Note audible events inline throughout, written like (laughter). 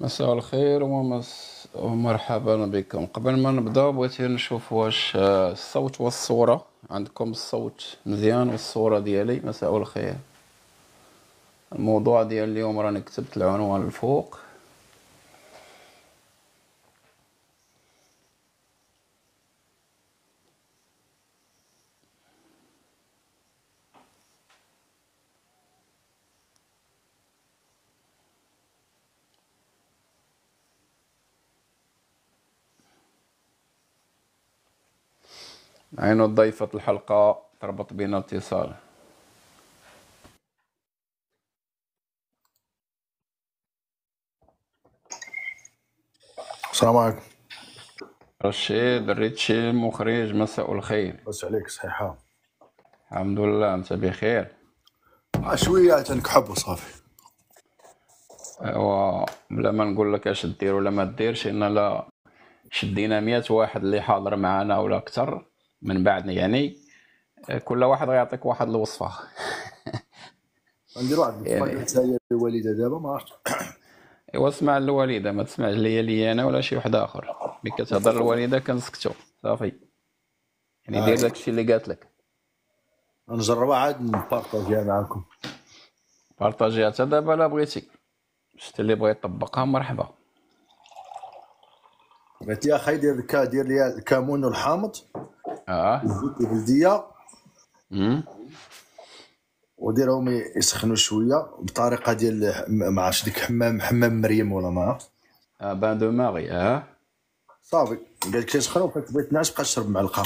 مساء الخير ومس... ومرحبا بكم قبل ما نبدا بغيت نشوف واش آه، الصوت والصوره عندكم الصوت مزيان والصوره ديالي مساء الخير الموضوع ديال اليوم راني كتبت العنوان الفوق عين ضيفة الحلقة تربط بنا اتصال السلام عليكم رشيد الريتشي المخرج مساء الخير بس عليك صحيحة الحمد لله انت بخير شوية عشانك حب وصافي ايوا بلا ما نقول لك اش دير ولا ما ديرش ان لا شدينا مئة واحد اللي حاضر معانا ولا اكثر من بعد يعني آه، كل واحد غيعطيك واحد الوصفه غندير واحد الوصفه (laughs) يعني... الوالده دابا ما عرفتش ايوا اسمع للوالده ما تسمعش ليا ليا انا ولا شي واحد اخر ملي كتهضر الوالده كنسكتو صافي يعني دير آه. داكشي اللي قالت لك نجربها عاد نبارطاجيها معاكم بارطاجيها حتى دابا لا بغيتي شتي اللي بغى يطبقها مرحبا قالت لي اخي دير دير لي الكمون والحامض اه الزيت البلديه وديرهم يسخنوا شويه بطريقه ديال ما عرفتش ديك حمام حمام مريم ولا ما عرفت اه بان دو ماري اه صافي قال لك يسخنوا فبغيت نعس بقى تشرب معلقه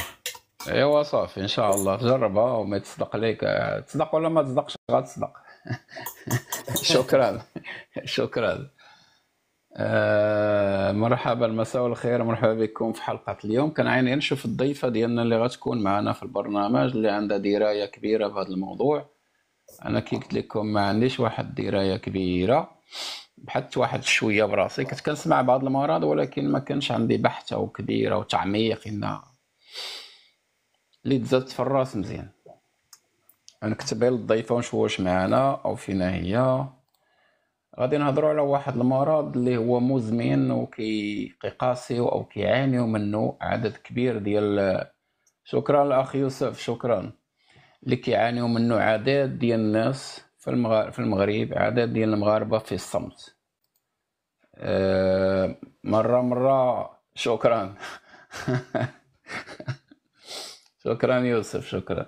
ايوا صافي ان شاء الله جربها وما تصدق ليك آه، تصدق ولا ما تصدقش غتصدق (laughs) شكرا (laughs) شكرا آه، مرحبا مساء الخير مرحبا بكم في حلقة اليوم كان عيني نشوف الضيفة ديالنا اللي غتكون معنا في البرنامج اللي عندها دراية كبيرة في هذا الموضوع أنا كي قلت لكم ما عنديش واحد دراية كبيرة بحثت واحد شوية براسي كنت كنسمع بعض المرات ولكن ما كانش عندي بحث أو كبير أو تعميق إن اللي تزادت في الراس مزيان نكتب الضيفة ونشوف واش معنا أو فينا هي غادي نهضروا على واحد المرض اللي هو مزمن وكيقاسيو او كيعانيو منه عدد كبير ديال شكرا الاخ يوسف شكرا اللي كيعانيو منه عدد ديال الناس في المغرب في المغرب عدد ديال المغاربه في الصمت آه، مره مره شكرا (laughs) شكرا يوسف شكرا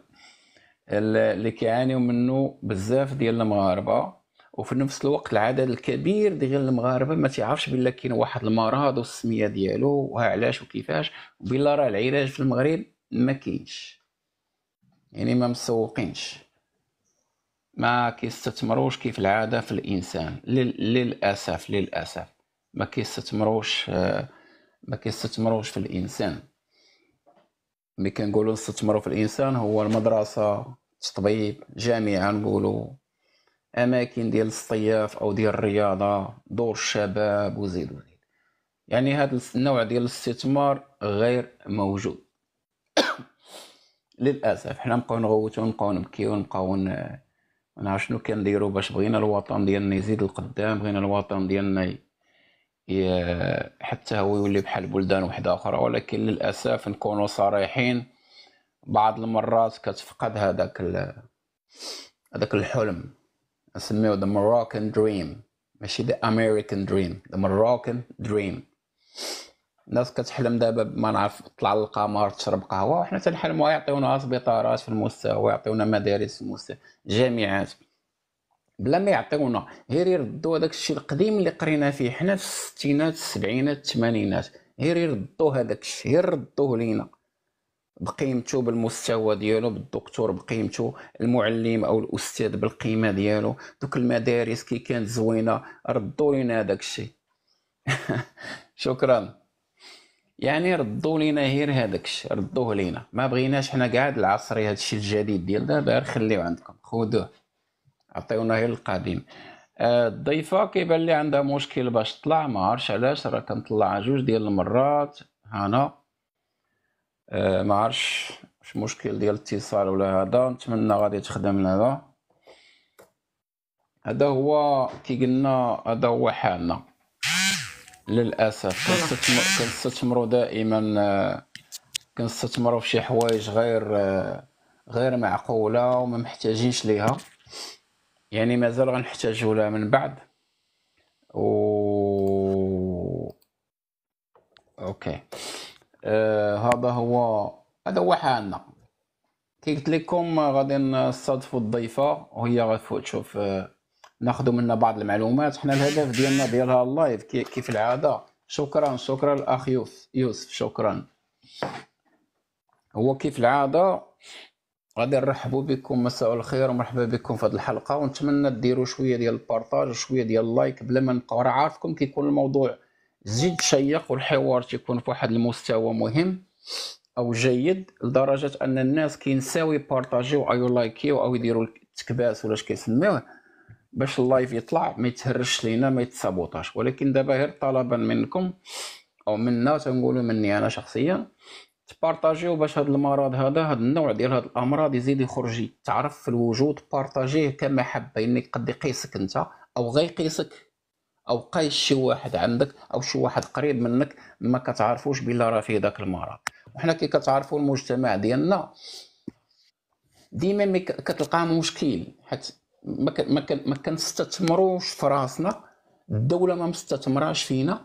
اللي كيعانيو منه بزاف ديال المغاربه وفي نفس الوقت العدد الكبير ديال المغاربه ما تيعرفش بلا كاين واحد المرض والسميه ديالو وعلاش وكيفاش بلا راه العلاج في المغرب ما كاينش يعني ما مسوقينش ما كيستثمروش كيف العاده في الانسان للاسف للاسف ما كيستثمروش ما كيستثمروش في الانسان ملي كنقولوا استثمروا في الانسان هو المدرسه الطبيب جامعه نقولوا اماكن ديال الصياف او ديال الرياضه دور الشباب وزيد وزيد يعني هذا النوع ديال الاستثمار غير موجود (coughs) للاسف حنا نبقاو نغوتو نبقاو نبكيو نبقاو انا شنو كنديرو باش بغينا الوطن ديالنا يزيد القدام بغينا الوطن ديالنا حتى هو يولي بحال بلدان وحده اخرى ولكن للاسف نكونوا صريحين بعض المرات كتفقد هذاك هذاك الحلم نسميه ذا مراكن دريم ماشي ذا امريكان دريم ذا مراكن دريم الناس كتحلم دابا ما نعرف تطلع للقمر تشرب قهوه وحنا تنحلموا يعطيونا سبيطارات في المستوى ويعطيونا مدارس في المستوى جامعات بلا ما يعطيونا غير يردوا هذاك الشيء القديم اللي قرينا فيه حنا في الستينات السبعينات الثمانينات غير يردوا هذاك الشيء يردوه لينا بقيمته بالمستوى ديالو بالدكتور بقيمته المعلم او الاستاذ بالقيمه ديالو دوك المدارس كي كانت زوينه ردوا لينا داك الشيء (laughs) شكرا يعني ردوا لينا غير هذاك الشيء ردوه لينا ما بغيناش حنا كاع العصري هذا الشيء الجديد ديال دابا خليوه عندكم خذوه عطيونا غير القديم آه، الضيفه كيبان لي عندها مشكل باش تطلع ما عرفش علاش راه كنطلع جوج ديال المرات هنا آه، ما عرفش واش مشكل ديال الاتصال ولا هذا نتمنى غادي تخدم لنا هذا هو كي قلنا هذا هو حالنا للاسف كنستثمروا دائما آه، كنستثمروا في شي حوايج غير آه، غير معقوله وما محتاجينش ليها يعني مازال غنحتاجوا لها من بعد و اوكي آه هذا هو هذا هو حالنا كي قلت لكم غادي نستضفوا الضيفه وهي غتفوت تشوف آه ناخذوا منها بعض المعلومات حنا الهدف ديالنا ديالها اللايف كيف العاده شكرا شكرا الاخ يوسف شكرا هو كيف العاده غادي نرحبوا بكم مساء الخير ومرحبا بكم في هذه الحلقه ونتمنى ديروا شويه ديال البارطاج وشويه ديال اللايك بلا ما نبقاو راه عارفكم كيكون الموضوع زيد شيق والحوار تيكون في واحد المستوى مهم او جيد لدرجه ان الناس كينساو يبارطاجيو ايو لايكيو او يديروا التكباس ولا اش كيسميوه باش اللايف يطلع ما يتهرش لينا ما يتسابوطاش ولكن دابا غير طلبا منكم او منا تنقولوا مني انا شخصيا تبارطاجيو باش هاد المرض هذا هاد النوع ديال هاد الامراض يزيد يخرج تعرف في الوجود بارطاجيه كمحبه انك يعني قد يقيسك انت او غير يقيسك او قايش شي واحد عندك او شي واحد قريب منك ما كتعرفوش بلا راه فيه داك المرض وحنا كي كتعرفوا المجتمع ديالنا ديما كتلقى مشكل حيت ما كنستثمروش في راسنا الدوله ما مستثمراش فينا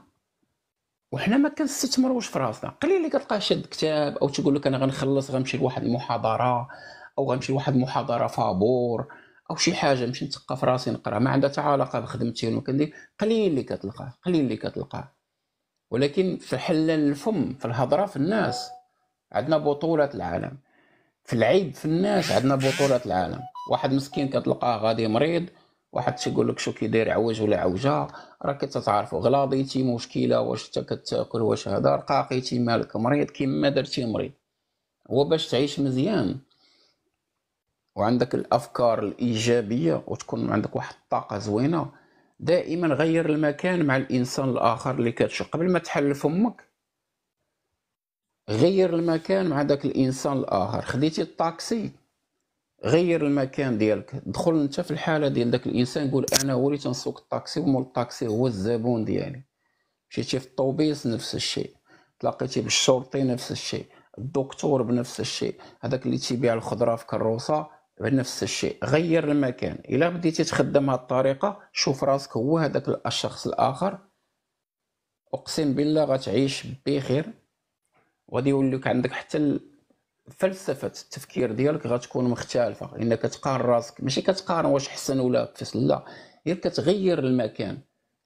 وحنا ما كنستثمروش في راسنا قليل اللي كتلقاه شاد كتاب او تقول لك انا غنخلص غنمشي لواحد المحاضره او غنمشي لواحد المحاضره فابور او شي حاجه نمشي نتقى في راسي نقرا ما عندها حتى علاقه بخدمتي ولا كندير قليل اللي كتلقاه قليل اللي كتلقاه ولكن في حل الفم في الهضره في الناس عندنا بطوله العالم في العيب في الناس عندنا بطوله العالم واحد مسكين كتلقاه غادي مريض واحد تيقول لك شو كيدير عوج ولا عوجه راك تتعرفوا غلاضيتي مشكله واش حتى كتاكل واش هذا رقاقيتي مالك مريض كيما درتي مريض هو باش تعيش مزيان وعندك الافكار الايجابيه وتكون عندك واحد الطاقه زوينه دائما غير المكان مع الانسان الاخر اللي كتشوف قبل ما تحل فمك غير المكان مع داك الانسان الاخر خديتي الطاكسي غير المكان ديالك دخل انت في الحاله ديال داك الانسان قول انا هو اللي تنسوق الطاكسي ومول الطاكسي هو الزبون ديالي مشيتي في الطوبيس نفس الشيء تلاقيتي بالشرطي نفس الشيء الدكتور بنفس الشيء هذاك اللي تيبيع الخضره في كروسه بنفس الشيء غير المكان الا بديتي تخدم هذه الطريقه شوف راسك هو هذاك الشخص الاخر اقسم بالله غتعيش بخير وغادي يوليك عندك حتى فلسفه التفكير ديالك غتكون مختلفه انك كتقارن راسك ماشي كتقارن واش حسن ولا فيصل لا غير كتغير المكان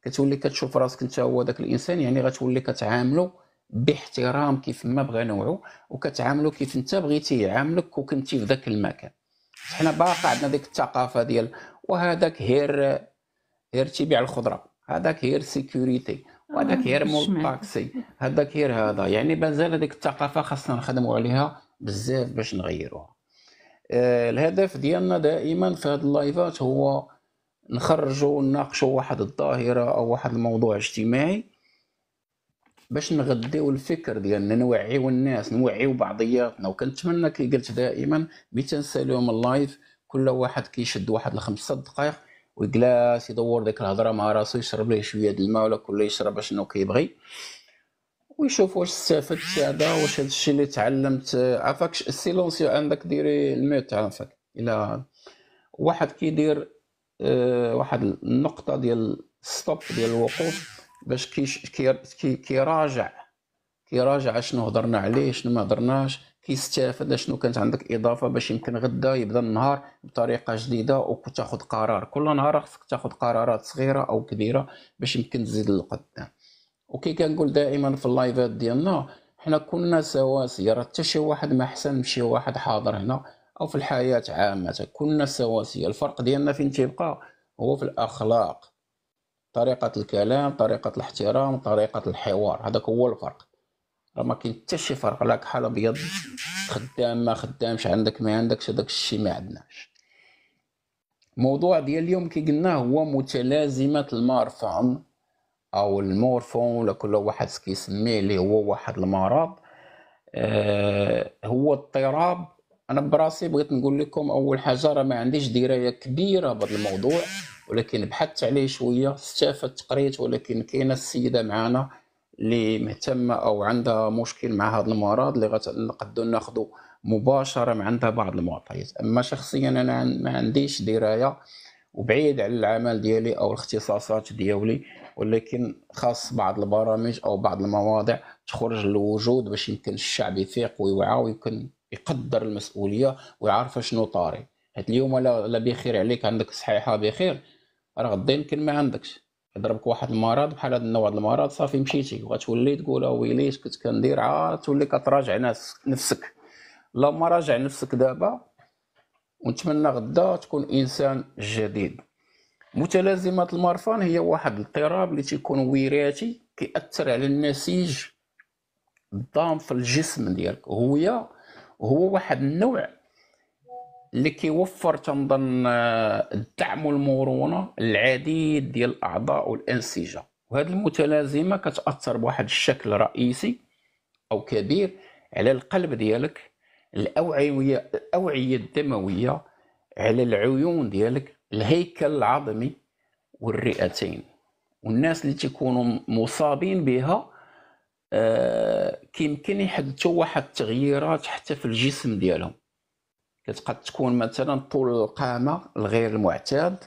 كتولي كتشوف راسك انت هو داك الانسان يعني غتولي كتعاملو باحترام كيف ما بغى نوعو وكتعاملو كيف انت بغيتي يعاملك وكنتي في ذاك المكان حنا باقا عندنا ديك الثقافه ديال وهذاك هير هير تيبيع الخضره هذاك هير سيكوريتي وهذاك هير مول باكسي هذاك هير هذا يعني مازال هذيك الثقافه خاصنا نخدموا عليها بزاف باش نغيروها آه، الهدف ديالنا دائما في هاد اللايفات هو نخرجوا نناقشوا واحد الظاهره او واحد الموضوع اجتماعي باش نغذيو الفكر ديالنا نوعيو الناس نوعيو بعضياتنا وكنتمنى كي قلت دائما ملي من اللايف كل واحد كيشد واحد الخمسة دقائق ويجلس يدور ديك الهضره مع راسو يشرب ليه شويه د الماء ولا كل يشرب اشنو كيبغي ويشوف واش استفدت هذا واش هذا الشيء اللي تعلمت عفاك السيلونسيو عندك ديري الميوت عفاك الى واحد كيدير آه، واحد النقطه ديال ستوب ديال الوقوف باش كي كي كيراجع كيراجع شنو هضرنا عليه شنو ما هضرناش كيستافد شنو كانت عندك اضافه باش يمكن غدا يبدا النهار بطريقه جديده وتاخذ قرار كل نهار خصك تاخذ قرارات صغيره او كبيره باش يمكن تزيد للقدام وكي كنقول دائما في اللايفات ديالنا حنا كلنا سواسيه راه حتى شي واحد ما احسن من شي واحد حاضر هنا او في الحياه عامه كلنا سواسيه الفرق ديالنا فين تيبقى هو في الاخلاق طريقة الكلام طريقة الاحترام طريقة الحوار هذاك هو الفرق راه ما كاين حتى شي فرق لا كحل ابيض خدام ما خدامش عندك ما عندكش هذاك الشيء ما عندناش الموضوع ديال اليوم كي قلنا هو متلازمة المارفون او المورفون ولا كل واحد كيسميه اللي هو واحد المرض آه هو اضطراب انا براسي بغيت نقول لكم اول حاجه راه ما عنديش درايه كبيره بهذا الموضوع ولكن بحثت عليه شويه استفدت قريت ولكن كاينه السيده معانا اللي مهتمه او عندها مشكل مع هذا المرض اللي غنقدو ناخذ مباشره من عندها بعض المعطيات اما شخصيا انا ما عنديش درايه وبعيد على العمل ديالي او الاختصاصات ديالي ولكن خاص بعض البرامج او بعض المواضع تخرج للوجود باش يمكن الشعب يفيق ويوعى ويمكن يقدر المسؤوليه ويعرف شنو طاري هاد اليوم لا بخير عليك عندك صحيحه بخير راه غدا يمكن ما عندكش يضربك واحد المرض بحال هذا النوع المرض صافي مشيتي وغتولي تقول ويليت كنت كندير عاد آه، تولي كتراجع نفسك لما راجع نفسك دابا ونتمنى غدا تكون انسان جديد متلازمه المرفان هي واحد الاضطراب اللي تيكون وراثي كيأثر على النسيج الضام في الجسم ديالك هو هو واحد النوع اللي كيوفر تنظن آه، الدعم والمرونه للعديد ديال الاعضاء والانسجه وهذه المتلازمه كتاثر بواحد الشكل رئيسي او كبير على القلب ديالك الاوعيه الاوعيه الدمويه على العيون ديالك الهيكل العظمي والرئتين والناس اللي تيكونوا مصابين بها آه، كيمكن يحدثوا واحد التغييرات حتى في الجسم ديالهم كتقد تكون مثلا طول القامه الغير المعتاد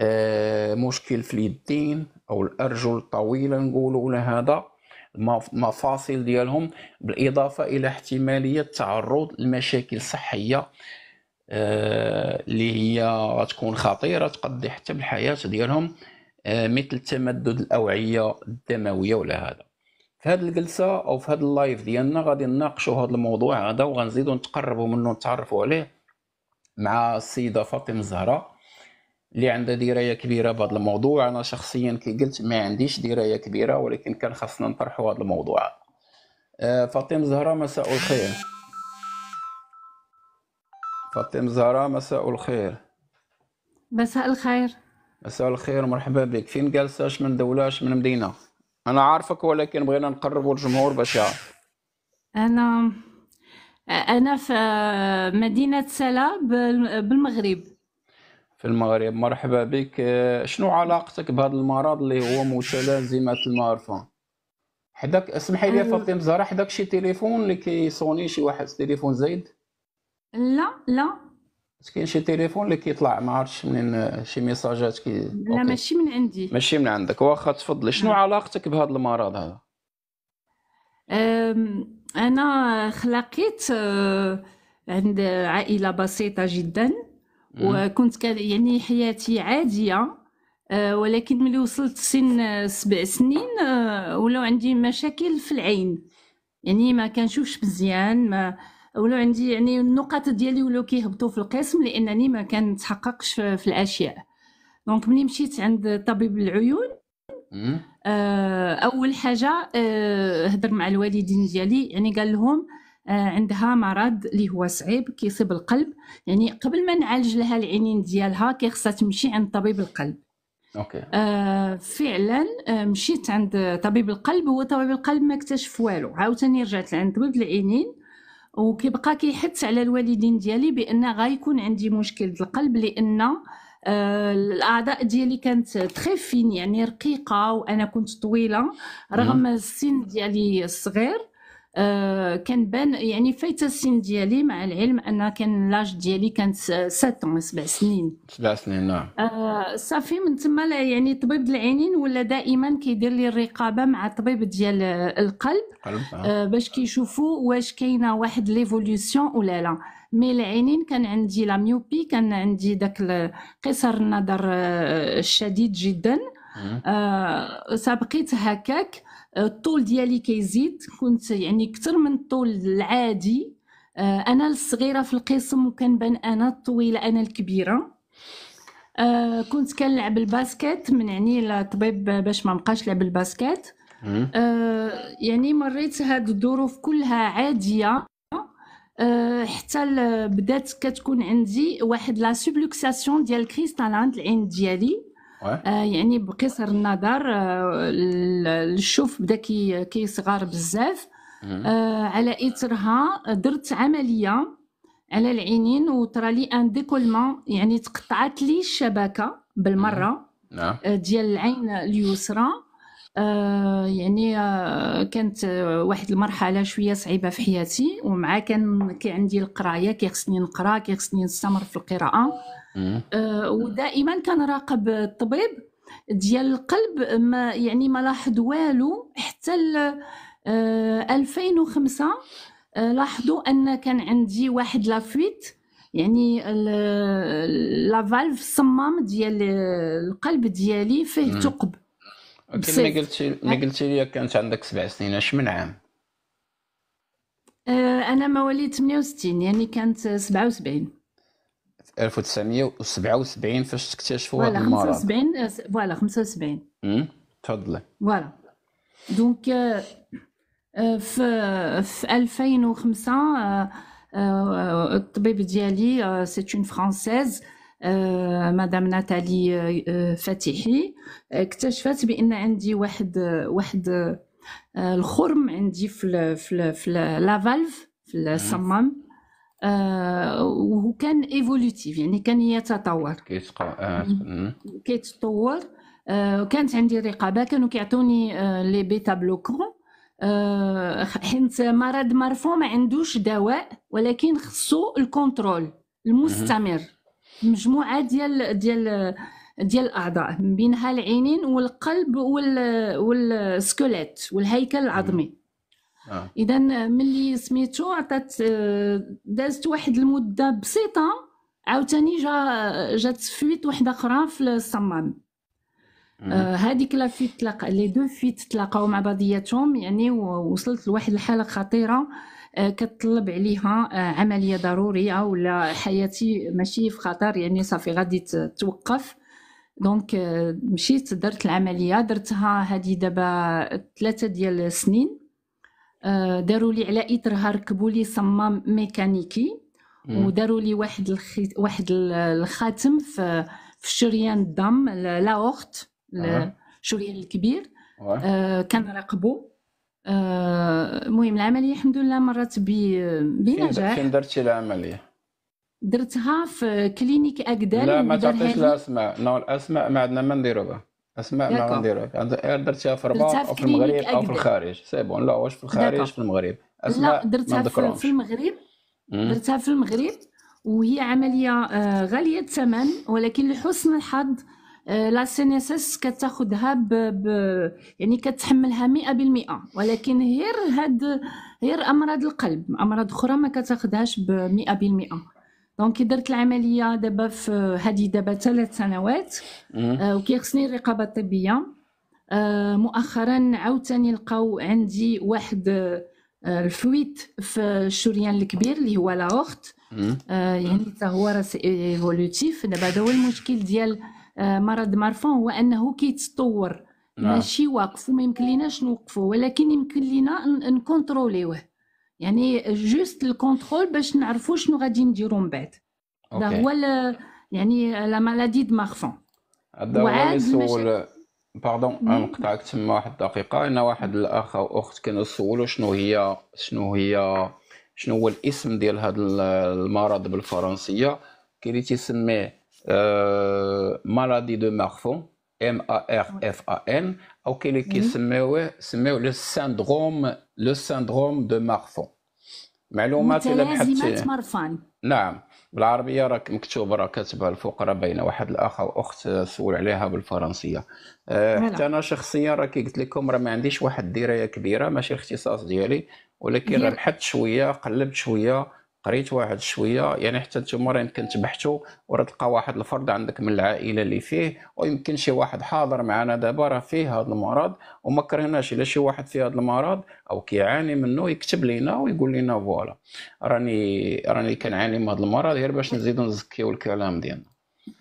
آه، مشكل في اليدين او الارجل الطويله نقولوا ولا هذا المفاصل ديالهم بالاضافه الى احتماليه التعرض لمشاكل صحيه آه، اللي هي غتكون خطيره تقضي حتى بالحياه ديالهم آه، مثل تمدد الاوعيه الدمويه ولا هذا في هذه الجلسه او في هذا اللايف ديالنا غادي نناقشوا هذا الموضوع هذا وغنزيدوا نتقربوا منه نتعرفوا عليه مع السيده فاطمه الزهراء اللي عندها درايه كبيره بهذا الموضوع انا شخصيا كي قلت ما عنديش درايه كبيره ولكن كان خاصنا نطرحوا هذا الموضوع آه، فاطمه الزهراء مساء الخير فاطمه الزهراء مساء الخير مساء الخير مساء الخير مرحبا بك فين جالسه من دوله من مدينه انا عارفك ولكن بغينا نقربوا الجمهور باش يعرف انا انا في مدينه سلا بالمغرب في المغرب مرحبا بك شنو علاقتك بهذا المرض اللي هو متلازمه المعرفه حداك اسمحي لي فاطمه زهرة حداك شي تليفون اللي كيصوني شي واحد تليفون زايد لا لا بس كاين شي تليفون اللي كيطلع ما عرفتش منين شي ميساجات كي لا ماشي من عندي ماشي من عندك واخا تفضلي شنو نعم. علاقتك بهذا المرض هذا انا خلقت آه، عند عائله بسيطه جدا وكنت يعني حياتي عاديه آه، ولكن ملي وصلت سن آه، سبع سنين ولاو عندي مشاكل في العين يعني ما كنشوفش مزيان ما ولو عندي يعني النقط ديالي ولو كيهبطوا في القسم لانني ما كنتحققش في الاشياء دونك ملي مشيت عند طبيب العيون آه، اول حاجه هضر آه، مع الوالدين ديالي يعني قال لهم آه، عندها مرض اللي هو صعيب كيصيب القلب يعني قبل ما نعالج لها العينين ديالها كيخصها تمشي عند طبيب القلب اوكي آه فعلا مشيت عند طبيب القلب هو طبيب القلب ما اكتشف والو عاوتاني رجعت لعند طبيب العينين وكيبقى كيحث على الوالدين ديالي بان غيكون عندي مشكل القلب لان آه، الاعضاء ديالي كانت تري فين يعني رقيقه وانا كنت طويله رغم السن ديالي الصغير آه، كان كنبان يعني فايت السن ديالي مع العلم ان كان لاج ديالي كانت 7 سبع سنين سبع سنين نعم أه صافي من تما يعني طبيب العينين ولا دائما كيدير لي الرقابه مع طبيب ديال القلب نعم. أه باش كيشوفوا واش كاينه واحد ليفوليسيون ولا لا مي العينين كان عندي لا ميوبي كان عندي داك قصر النظر الشديد آه، جدا أه بقيت هكاك الطول ديالي كيزيد كنت يعني اكثر من الطول العادي آه، انا الصغيره في القسم وكنبان انا الطويله انا الكبيره آه، كنت كنلعب الباسكت عني الطبيب باش ما نبقاش نلعب الباسكت آه، يعني مريت هاد الظروف كلها عاديه حتى بدات كتكون عندي واحد لا سوبلوكساسيون ديال الكريستال عند العين ديالي Euh, يعني بقصر النظر آه، الشوف بدا كي بزاف آه، على اثرها درت عمليه على العينين وترى لي ان ديكولمون يعني تقطعت لي الشبكه بالمره نعم. آه، ديال العين اليسرى يعني كانت واحد المرحله شويه صعيبه في حياتي ومع كان كي عندي القرايه كيخصني نقرا كيخصني نستمر في القراءه آه، ودائما كنراقب الطبيب ديال القلب ما يعني ما لاحظ والو حتى ل 2005 آه، آه، لاحظوا ان كان عندي واحد لافويت يعني لا فالف الصمام ديال القلب ديالي فيه ثقب كما قلتي ما قلتي لي كانت عندك سبع سنين اش من عام انا مواليد 68 يعني كانت 77 1977 فاش تكتشفوا هذا المرض 75 آه، فوالا 75 تفضلي فوالا دونك آه، في في 2005 آه، الطبيب ديالي سي اون فرونسيز مدام ناتالي فاتحي اكتشفت بان عندي واحد واحد الخرم عندي في في في لافالف في الصمام آه وكان ايفولوتيف يعني كان يتطور كيتقا آه، كيتطور آه، كانت عندي رقابه كانوا كيعطوني آه، لي بيتا بلوكون حيت مرض مرفوع ما عندوش دواء ولكن خصو الكونترول المستمر مجموعه ديال ديال ديال الاعضاء من بينها العينين والقلب والسكوليت والهيكل العظمي آه. اذا ملي سميتو عطات آه، دازت واحد المده بسيطه عاوتاني جا جات فويت واحده اخرى في الصمام هذيك آه. لا فيت تلاقى لي دو فيت تلاقاو مع بعضياتهم يعني وصلت لواحد الحاله خطيره آه، كتطلب عليها آه، عمليه ضروريه ولا حياتي ماشي في خطر يعني صافي غادي توقف دونك مشيت درت العمليه درتها هذه دابا ثلاثه ديال السنين آه، داروا لي على اثرها ركبوا لي صمام ميكانيكي وداروا لي واحد الخي... واحد الخاتم في في شريان الدم لاورت الشريان الكبير آه كان راقبو آه، المهم آه العمليه الحمد لله مرت بنجاح فين درتي العمليه درتها في كلينيك اكدال لا ما تعطيش الاسماء نو الاسماء ما عندنا ما نديروها اسماء ما غنديرو درتيها في الرباط او في المغرب او في الخارج سي بون لا واش في الخارج في المغرب اسماء لا درتها في المغرب درتها في المغرب وهي عمليه آه، غاليه الثمن ولكن لحسن الحظ آه، لا سي اس كتاخذها ب... ب يعني كتحملها 100% ولكن غير هاد غير امراض القلب امراض اخرى ما كتاخذهاش ب 100% دونك كي درت العمليه دابا في هذه دابا ثلاث سنوات آه، وكيخصني الرقابه الطبيه آه، مؤخرا عاوتاني لقاو عندي واحد آه، الفويت في الشريان الكبير اللي هو لاغورت يعني حتى هو راس ايفولوتيف دابا هذا هو المشكل ديال مرض مارفون هو انه كيتطور نعم. ماشي واقف وما يمكن ليناش نوقفه ولكن يمكن لينا نكونتروليوه يعني جوست الكونترول باش نعرفوا شنو غادي نديروا من بعد هذا هو يعني لا مالادي د مارفون هذا هو اللي سول باردون نقطعك تما واحد الدقيقه انا واحد الاخ او اخت كانوا سولوا شنو هي شنو هي شنو هو الاسم ديال هذا المرض بالفرنسيه كاين تيسميه آه مالادي دو مارفون ام ا ار اف ا ان او كاين اللي كيسميوه سميوه لو سيندروم لو سيندروم دو مارفون معلومات الى بحثتي مارفان نعم بالعربيه راك مكتوب راه كاتبها الفقراء بين واحد الاخ او اخت آه، سول عليها بالفرنسيه أه حتى انا شخصيا راه كي قلت لكم راه ما عنديش واحد الدرايه كبيره ماشي الاختصاص ديالي ولكن بحثت شويه قلبت شويه قريت واحد شويه يعني حتى نتوما يمكن تبحثوا وراه تلقى واحد الفرد عندك من العائله اللي فيه ويمكن شي واحد حاضر معنا دابا راه فيه هذا المرض وما كرهناش الا شي واحد فيه هذا المرض او كيعاني منه يكتب لينا ويقول لنا فوالا راني راني كنعاني من هذا المرض غير باش نزيدو نزكيو الكلام ديالنا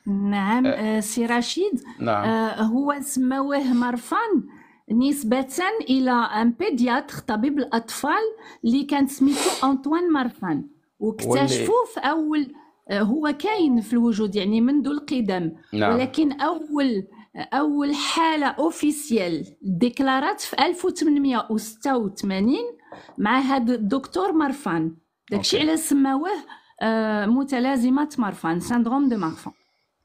نعم أه, آه، سي رشيد نعم. أه هو سماوه مرفان نسبة إلى أم بيدياتر طبيب الأطفال اللي كان سميته أنطوان مرفان واكتشفوا في اول آه، هو كاين في الوجود يعني منذ القدم نعم. ولكن اول اول حاله اوفيسيال ديكلارات في 1886 مع هذا الدكتور مرفان داكشي على سماوه آه، متلازمه مرفان سندروم دو مارفان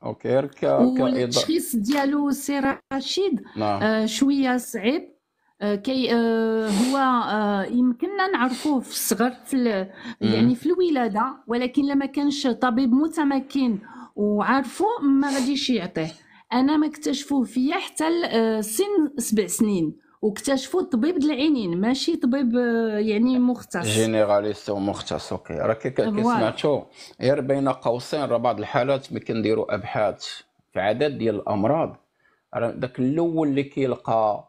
اوكي والتشخيص ديالو سي رشيد نعم. آه، شويه صعيب آه، كي آه، هو آه، يمكننا نعرفوه في الصغر في يعني في الولاده ولكن لما كانش طبيب متمكن وعارفه ما غاديش يعطيه انا ما اكتشفوه فيا حتى سن سبع سنين واكتشفوا طبيب العينين ماشي طبيب يعني مختص جينيراليست ومختص اوكي راه كي سمعتو غير بين قوسين راه بعض الحالات ملي كنديروا ابحاث في عدد ديال الامراض داك الاول اللي كيلقى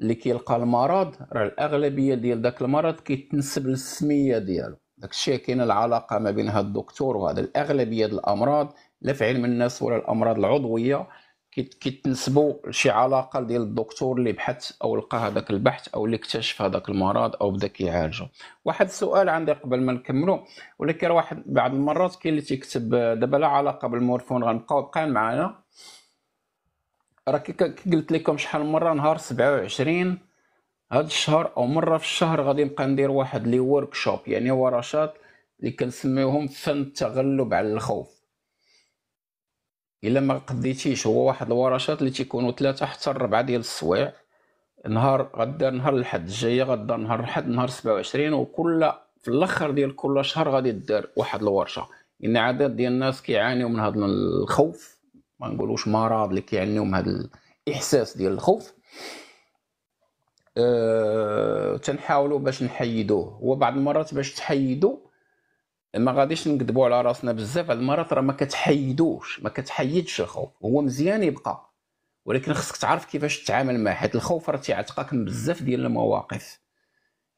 اللي كيلقى المرض راه الاغلبيه ديال داك المرض كيتنسب للسميه ديالو داك الشيء كاين العلاقه ما بين هذا الدكتور وهذا الاغلبيه ديال الامراض لا في علم الناس ولا الامراض العضويه كيتنسبوا لشي علاقه ديال الدكتور اللي بحث او لقى هذاك البحث او اللي اكتشف هذاك المرض او بدا كيعالجه واحد السؤال عندي قبل ما نكملو ولكن واحد بعض المرات كاين اللي تيكتب دابا لا علاقه بالمورفون غنبقاو بقى معنا راه كي قلت لكم شحال مره نهار 27 هاد الشهر او مره في الشهر غادي نبقى ندير واحد لي ورك شوب يعني ورشات اللي كنسميوهم فن التغلب على الخوف الا ما قديتيش هو واحد الورشات اللي تيكونوا ثلاثه حتى الربعه ديال السوايع نهار غدا نهار الحد الجايه غدا نهار الحد نهار 27 وكل في الاخر ديال كل شهر غادي دار واحد الورشه ان يعني عدد ديال الناس كيعانيو من هذا الخوف ما نقولوش مرض اللي كيعنيهم هذا الاحساس ديال الخوف أه تنحاولوا باش نحيدوه وبعض المرات باش تحيدو ما غاديش نكذبوا على راسنا بزاف هاد المرات راه ما كتحيدوش ما كتحيدش الخوف هو مزيان يبقى ولكن خصك تعرف كيفاش تتعامل معاه حيت الخوف راه تيعتقك من بزاف ديال المواقف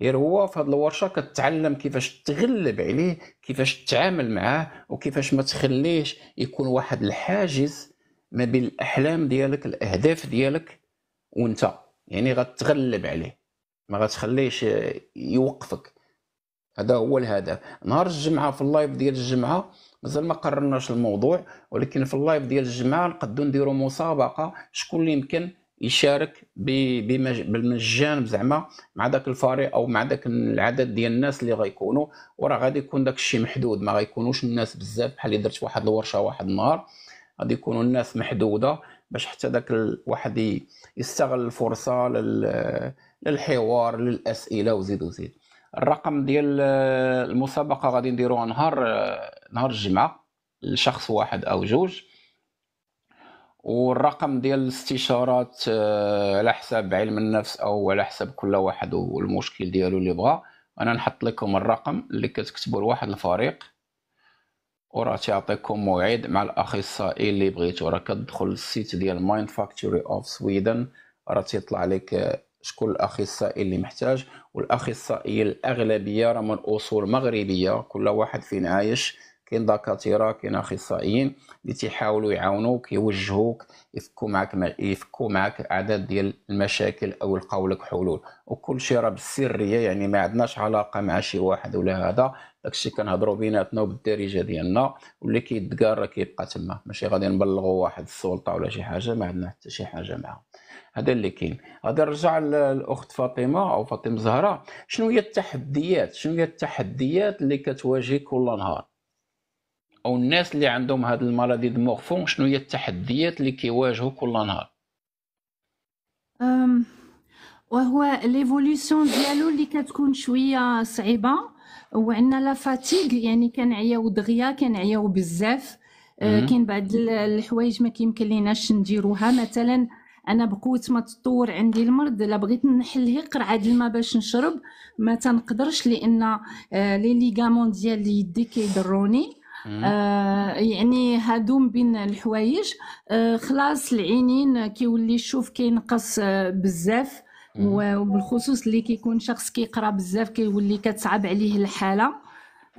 غير هو في هذه الورشه كتعلم كيفاش تغلب عليه كيفاش تتعامل معاه وكيفاش ما تخليهش يكون واحد الحاجز ما بين الاحلام ديالك الاهداف ديالك وانت يعني غتغلب عليه ما غتخليش يوقفك هذا هو الهدف نهار الجمعه في اللايف ديال الجمعه مازال ما قررناش الموضوع ولكن في اللايف ديال الجمعه نقدو نديرو مسابقه شكون اللي يمكن يشارك بالمجان زعما مع داك الفريق او مع داك العدد ديال الناس اللي غيكونوا وراه غادي يكون داك الشيء محدود ما غيكونوش الناس بزاف بحال اللي درت واحد الورشه واحد النهار غادي يكونوا الناس محدوده باش حتى ذاك الواحد يستغل الفرصه للحوار للاسئله وزيد وزيد الرقم ديال آه، المسابقه غادي نديروها نهار آه، نهار الجمعه لشخص واحد او جوج والرقم ديال الاستشارات آه، على حساب علم النفس او على حساب كل واحد والمشكل ديالو اللي بغا انا نحط لكم الرقم اللي كتكتبوا لواحد الفريق وراه تيعطيكم موعد مع الاخصائي اللي بغيتو راه كتدخل للسيت ديال مايند فاكتوري اوف سويدن راه تيطلع لك شكون الاخصائي اللي محتاج والاخصائي الاغلبيه راه من اصول مغربيه كل واحد فين عايش كاين دكاتره كاين اخصائيين اللي تيحاولوا يعاونوك يوجهوك يفكوا معك يفكوا معك عدد ديال المشاكل او يلقاو لك حلول وكل شيء راه بالسريه يعني ما عندناش علاقه مع شي واحد ولا هذا داكشي كنهضروا بيناتنا وبالدارجه ديالنا واللي كيتقار راه كيبقى تما ماشي غادي نبلغوا واحد السلطه ولا شي حاجه ما عندنا حتى شي حاجه معاها هذا اللي كاين غادي نرجع للاخت فاطمه او فاطمه زهره شنو هي التحديات شنو هي التحديات اللي كتواجه كل نهار او الناس اللي عندهم هاد المرض ديال مورفون شنو هي التحديات اللي كيواجهوا كل نهار وهو ليفوليسيون ديالو اللي كتكون شويه صعيبه وعندنا لا فاتيغ يعني كنعياو دغيا كنعياو بزاف آه، كاين بعض الحوايج ما كيمكن ليناش نديروها مثلا انا بقوت ما تطور عندي المرض لا بغيت نحل هي قرعه د الماء باش نشرب ما تنقدرش لان آه، لي ليغامون ديال يدي كيضروني آه يعني هادو بين الحوايج آه خلاص العينين كيولي الشوف كينقص آه بزاف وبالخصوص اللي كيكون شخص كيقرا بزاف كيولي كتصعب عليه الحاله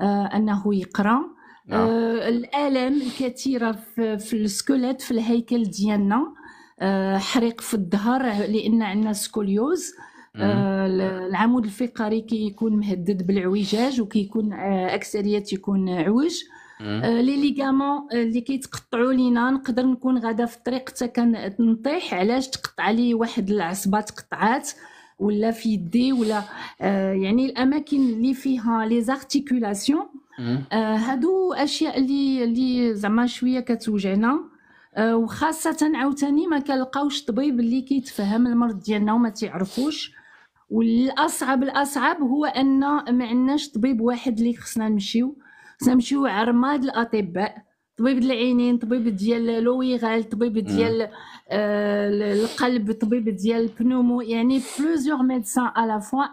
آه، انه يقرا نعم. آه. الالام الكثيره في, في السكولات في الهيكل ديالنا آه، حريق في الظهر لان عندنا سكوليوز آه، العمود الفقري كيكون كي مهدد بالعوجاج وكيكون اكثريه يكون عوج آه، لي ليغامون اللي آه، كيتقطعوا لينا نقدر نكون غادا في الطريق حتى كنطيح علاش تقطع لي واحد العصبه تقطعات ولا في يدي ولا آه، يعني الاماكن اللي فيها لي زارتيكولاسيون هادو اشياء اللي اللي زعما شويه كتوجعنا وخاصه عاوتاني ما كنلقاوش طبيب اللي كيتفهم المرض ديالنا وما تيعرفوش والاصعب الاصعب هو ان ما عندناش طبيب واحد اللي خصنا نمشيو سنمشيو عرماد الاطباء طبيب العينين طبيب ديال لويغال طبيب ديال آه، القلب طبيب ديال البنومو يعني بلوزيوغ ميدسان على فوا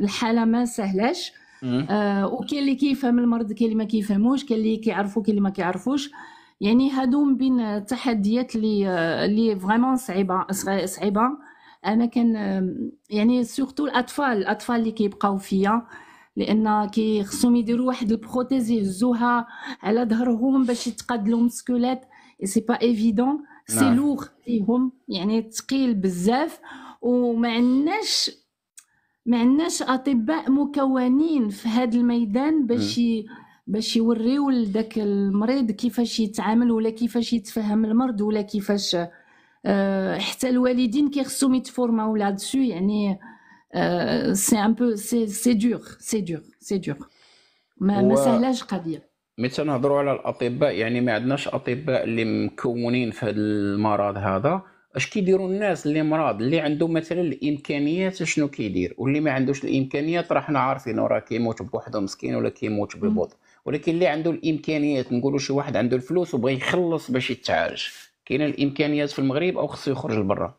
الحاله ما سهلاش آه وكاين اللي كيفهم المرض كاين اللي ما كيفهموش كاين اللي كيعرفو كاين اللي ما كيعرفوش يعني هادو من بين التحديات اللي اللي فريمون صعيبه صعيبه انا كان يعني سورتو الاطفال الاطفال اللي كيبقاو فيا لان كي خصهم يديروا واحد البروتيز يهزوها على ظهرهم باش يتقادلوا مسكولات سي با ايفيدون سي لوغ فيهم يعني ثقيل بزاف وما عندناش ما عندناش اطباء مكونين في هذا الميدان باش باش يوريو لذاك المريض كيفاش يتعامل ولا كيفاش يتفهم المرض ولا كيفاش آه، حتى الوالدين كيخصهم يتفورماو لادسو يعني آه سي ان بو سي c'est دور سي دور سي دور ما, و... ما سهلاش قضيه مثلا تنهضروا على الاطباء يعني ما عندناش اطباء اللي مكونين في هذا المرض هذا اش كيديروا الناس اللي مرض اللي عنده مثلا الامكانيات شنو كيدير واللي ما عندوش الامكانيات راه حنا عارفين راه كيموت بوحدو مسكين ولا كيموت ببطء ولكن اللي عنده الامكانيات نقولوا شي واحد عنده الفلوس وبغى يخلص باش يتعالج كاين الامكانيات في المغرب او خصو يخرج لبرا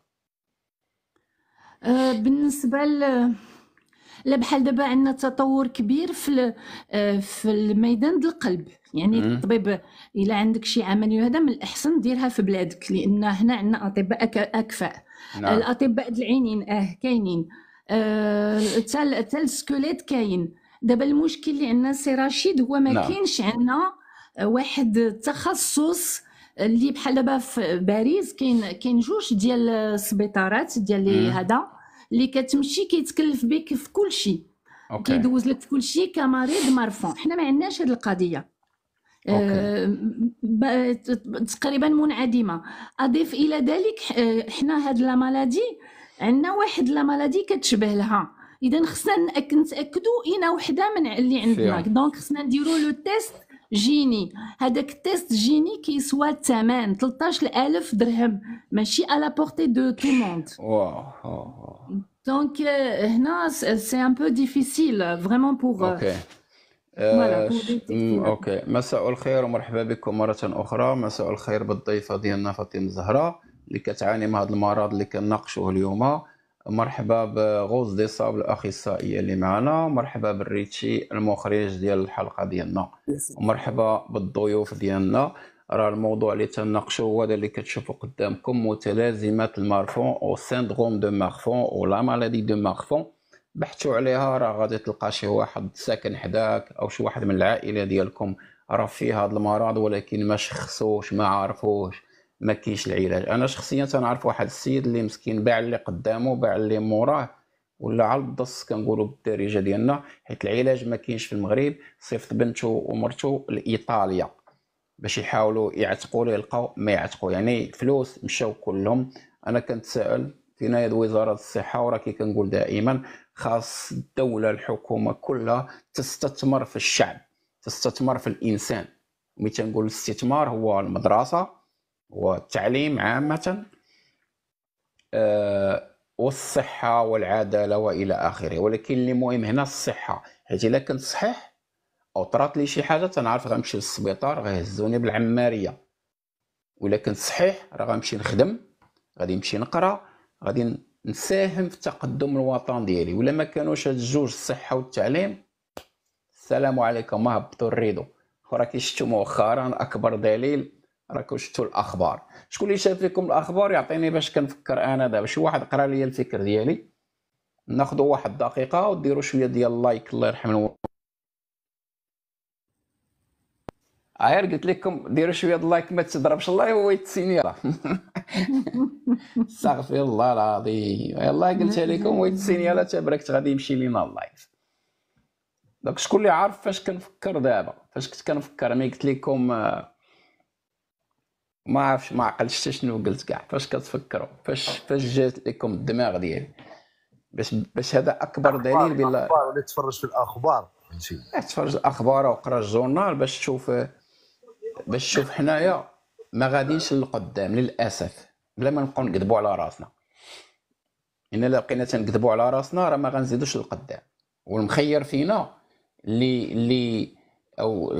آه، بالنسبه ل لا بحال دابا عندنا تطور كبير في آه، في الميدان ديال القلب يعني الطبيب الا عندك شي عمليه هذا من الاحسن ديرها في بلادك لان هنا عندنا اطباء اكفاء نعم. الاطباء ديال العينين اه كاينين حتى آه السكوليت كاين دابا المشكل اللي عندنا سي رشيد هو ما نعم. كاينش عندنا واحد التخصص اللي بحال دابا في باريس كاين كاين جوج ديال السبيطارات ديال هذا اللي كتمشي كيتكلف بك في كل شيء كيدوز لك في كل شيء كمريض مارفون حنا ما عندناش هذه القضيه آه، تقريبا منعدمه اضيف الى ذلك آه، حنا هاد لا مالادي عندنا واحد لا مالادي كتشبه لها اذا خصنا نتاكدوا اين وحده من اللي عندنا دونك خصنا نديروا لو تيست جيني هذاك التيست جيني كيسوى الثمن 13000 درهم ماشي على بورتي دو تو موند واو دونك euh, هنا سي ان بو ديفيسيل فريمون بور اوكي آه، اوكي مساء الخير ومرحبا بكم مره اخرى مساء الخير بالضيفه ديالنا فاطمه الزهراء اللي كتعاني من هذا المرض اللي كنناقشوه اليوم مرحبا بغوز ديصاب الاخصائيه اللي معنا مرحبا بالريتشي المخرج ديال الحلقه ديالنا ومرحبا بالضيوف ديالنا راه الموضوع اللي تناقشوا هو هذا اللي كتشوفوا قدامكم متلازمات المارفون او سيندروم دو مارفون او لا مالادي دو مارفون بحثوا عليها راه غادي تلقى شي واحد ساكن حداك او شي واحد من العائله ديالكم راه فيه هذا المرض ولكن ما شخصوش ما عارفوش ما كاينش العلاج انا شخصيا تنعرف واحد السيد اللي مسكين باع اللي قدامه باع اللي موراه ولا على الدص كنقولوا بالدارجه ديالنا حيت العلاج ما كاينش في المغرب صيفط بنته ومرته لايطاليا باش يحاولوا يعتقوا ليه يلقاو ما يعتقوا يعني فلوس مشاو كلهم انا كنتسائل فينا يد وزاره الصحه وراه كي كنقول دائما خاص الدوله الحكومه كلها تستثمر في الشعب تستثمر في الانسان ملي تنقول الاستثمار هو المدرسه والتعليم عامة آه، والصحة والعدالة وإلى آخره ولكن اللي مهم هنا الصحة حيت إلا كنت صحيح أو طرات لي شي حاجة تنعرف غنمشي للسبيطار غيهزوني بالعمارية وإلا كنت صحيح راه غنمشي نخدم غادي نمشي نقرا غادي نساهم في تقدم الوطن ديالي ولا ما كانوش هاد الجوج الصحة والتعليم السلام عليكم هبطوا الريدو وراكي شفتوا مؤخرا أكبر دليل راكم شفتوا الاخبار شكون اللي شاف لكم الاخبار يعطيني باش كنفكر انا دابا شي واحد قرا لي الفكر ديالي ناخذ واحد دقيقه وديروا شويه ديال اللايك الله يرحم عاير عير قلت لكم ديروا شويه اللايك ما تضربش الله هو يتسيني (laughs) استغفر الله العظيم يلا قلتها لكم هو يتسيني تباركت غادي يمشي لينا اللايف دونك شكون اللي عارف فاش كنفكر دابا فاش كنت كنفكر ملي قلت لكم آه ما عرفتش ما عقلتش حتى شنو قلت كاع فاش كتفكروا فاش فاش جات لكم الدماغ ديالي باش باش هذا اكبر دليل بلا الاخبار ولا تفرج في الاخبار فهمتي إيه، تفرج الاخبار وقرا الجورنال باش تشوف باش تشوف حنايا ما غاديش للقدام للاسف بلا ما نبقاو نكذبوا على راسنا ان لا بقينا تنكذبوا على راسنا راه ما غنزيدوش للقدام والمخير فينا اللي اللي او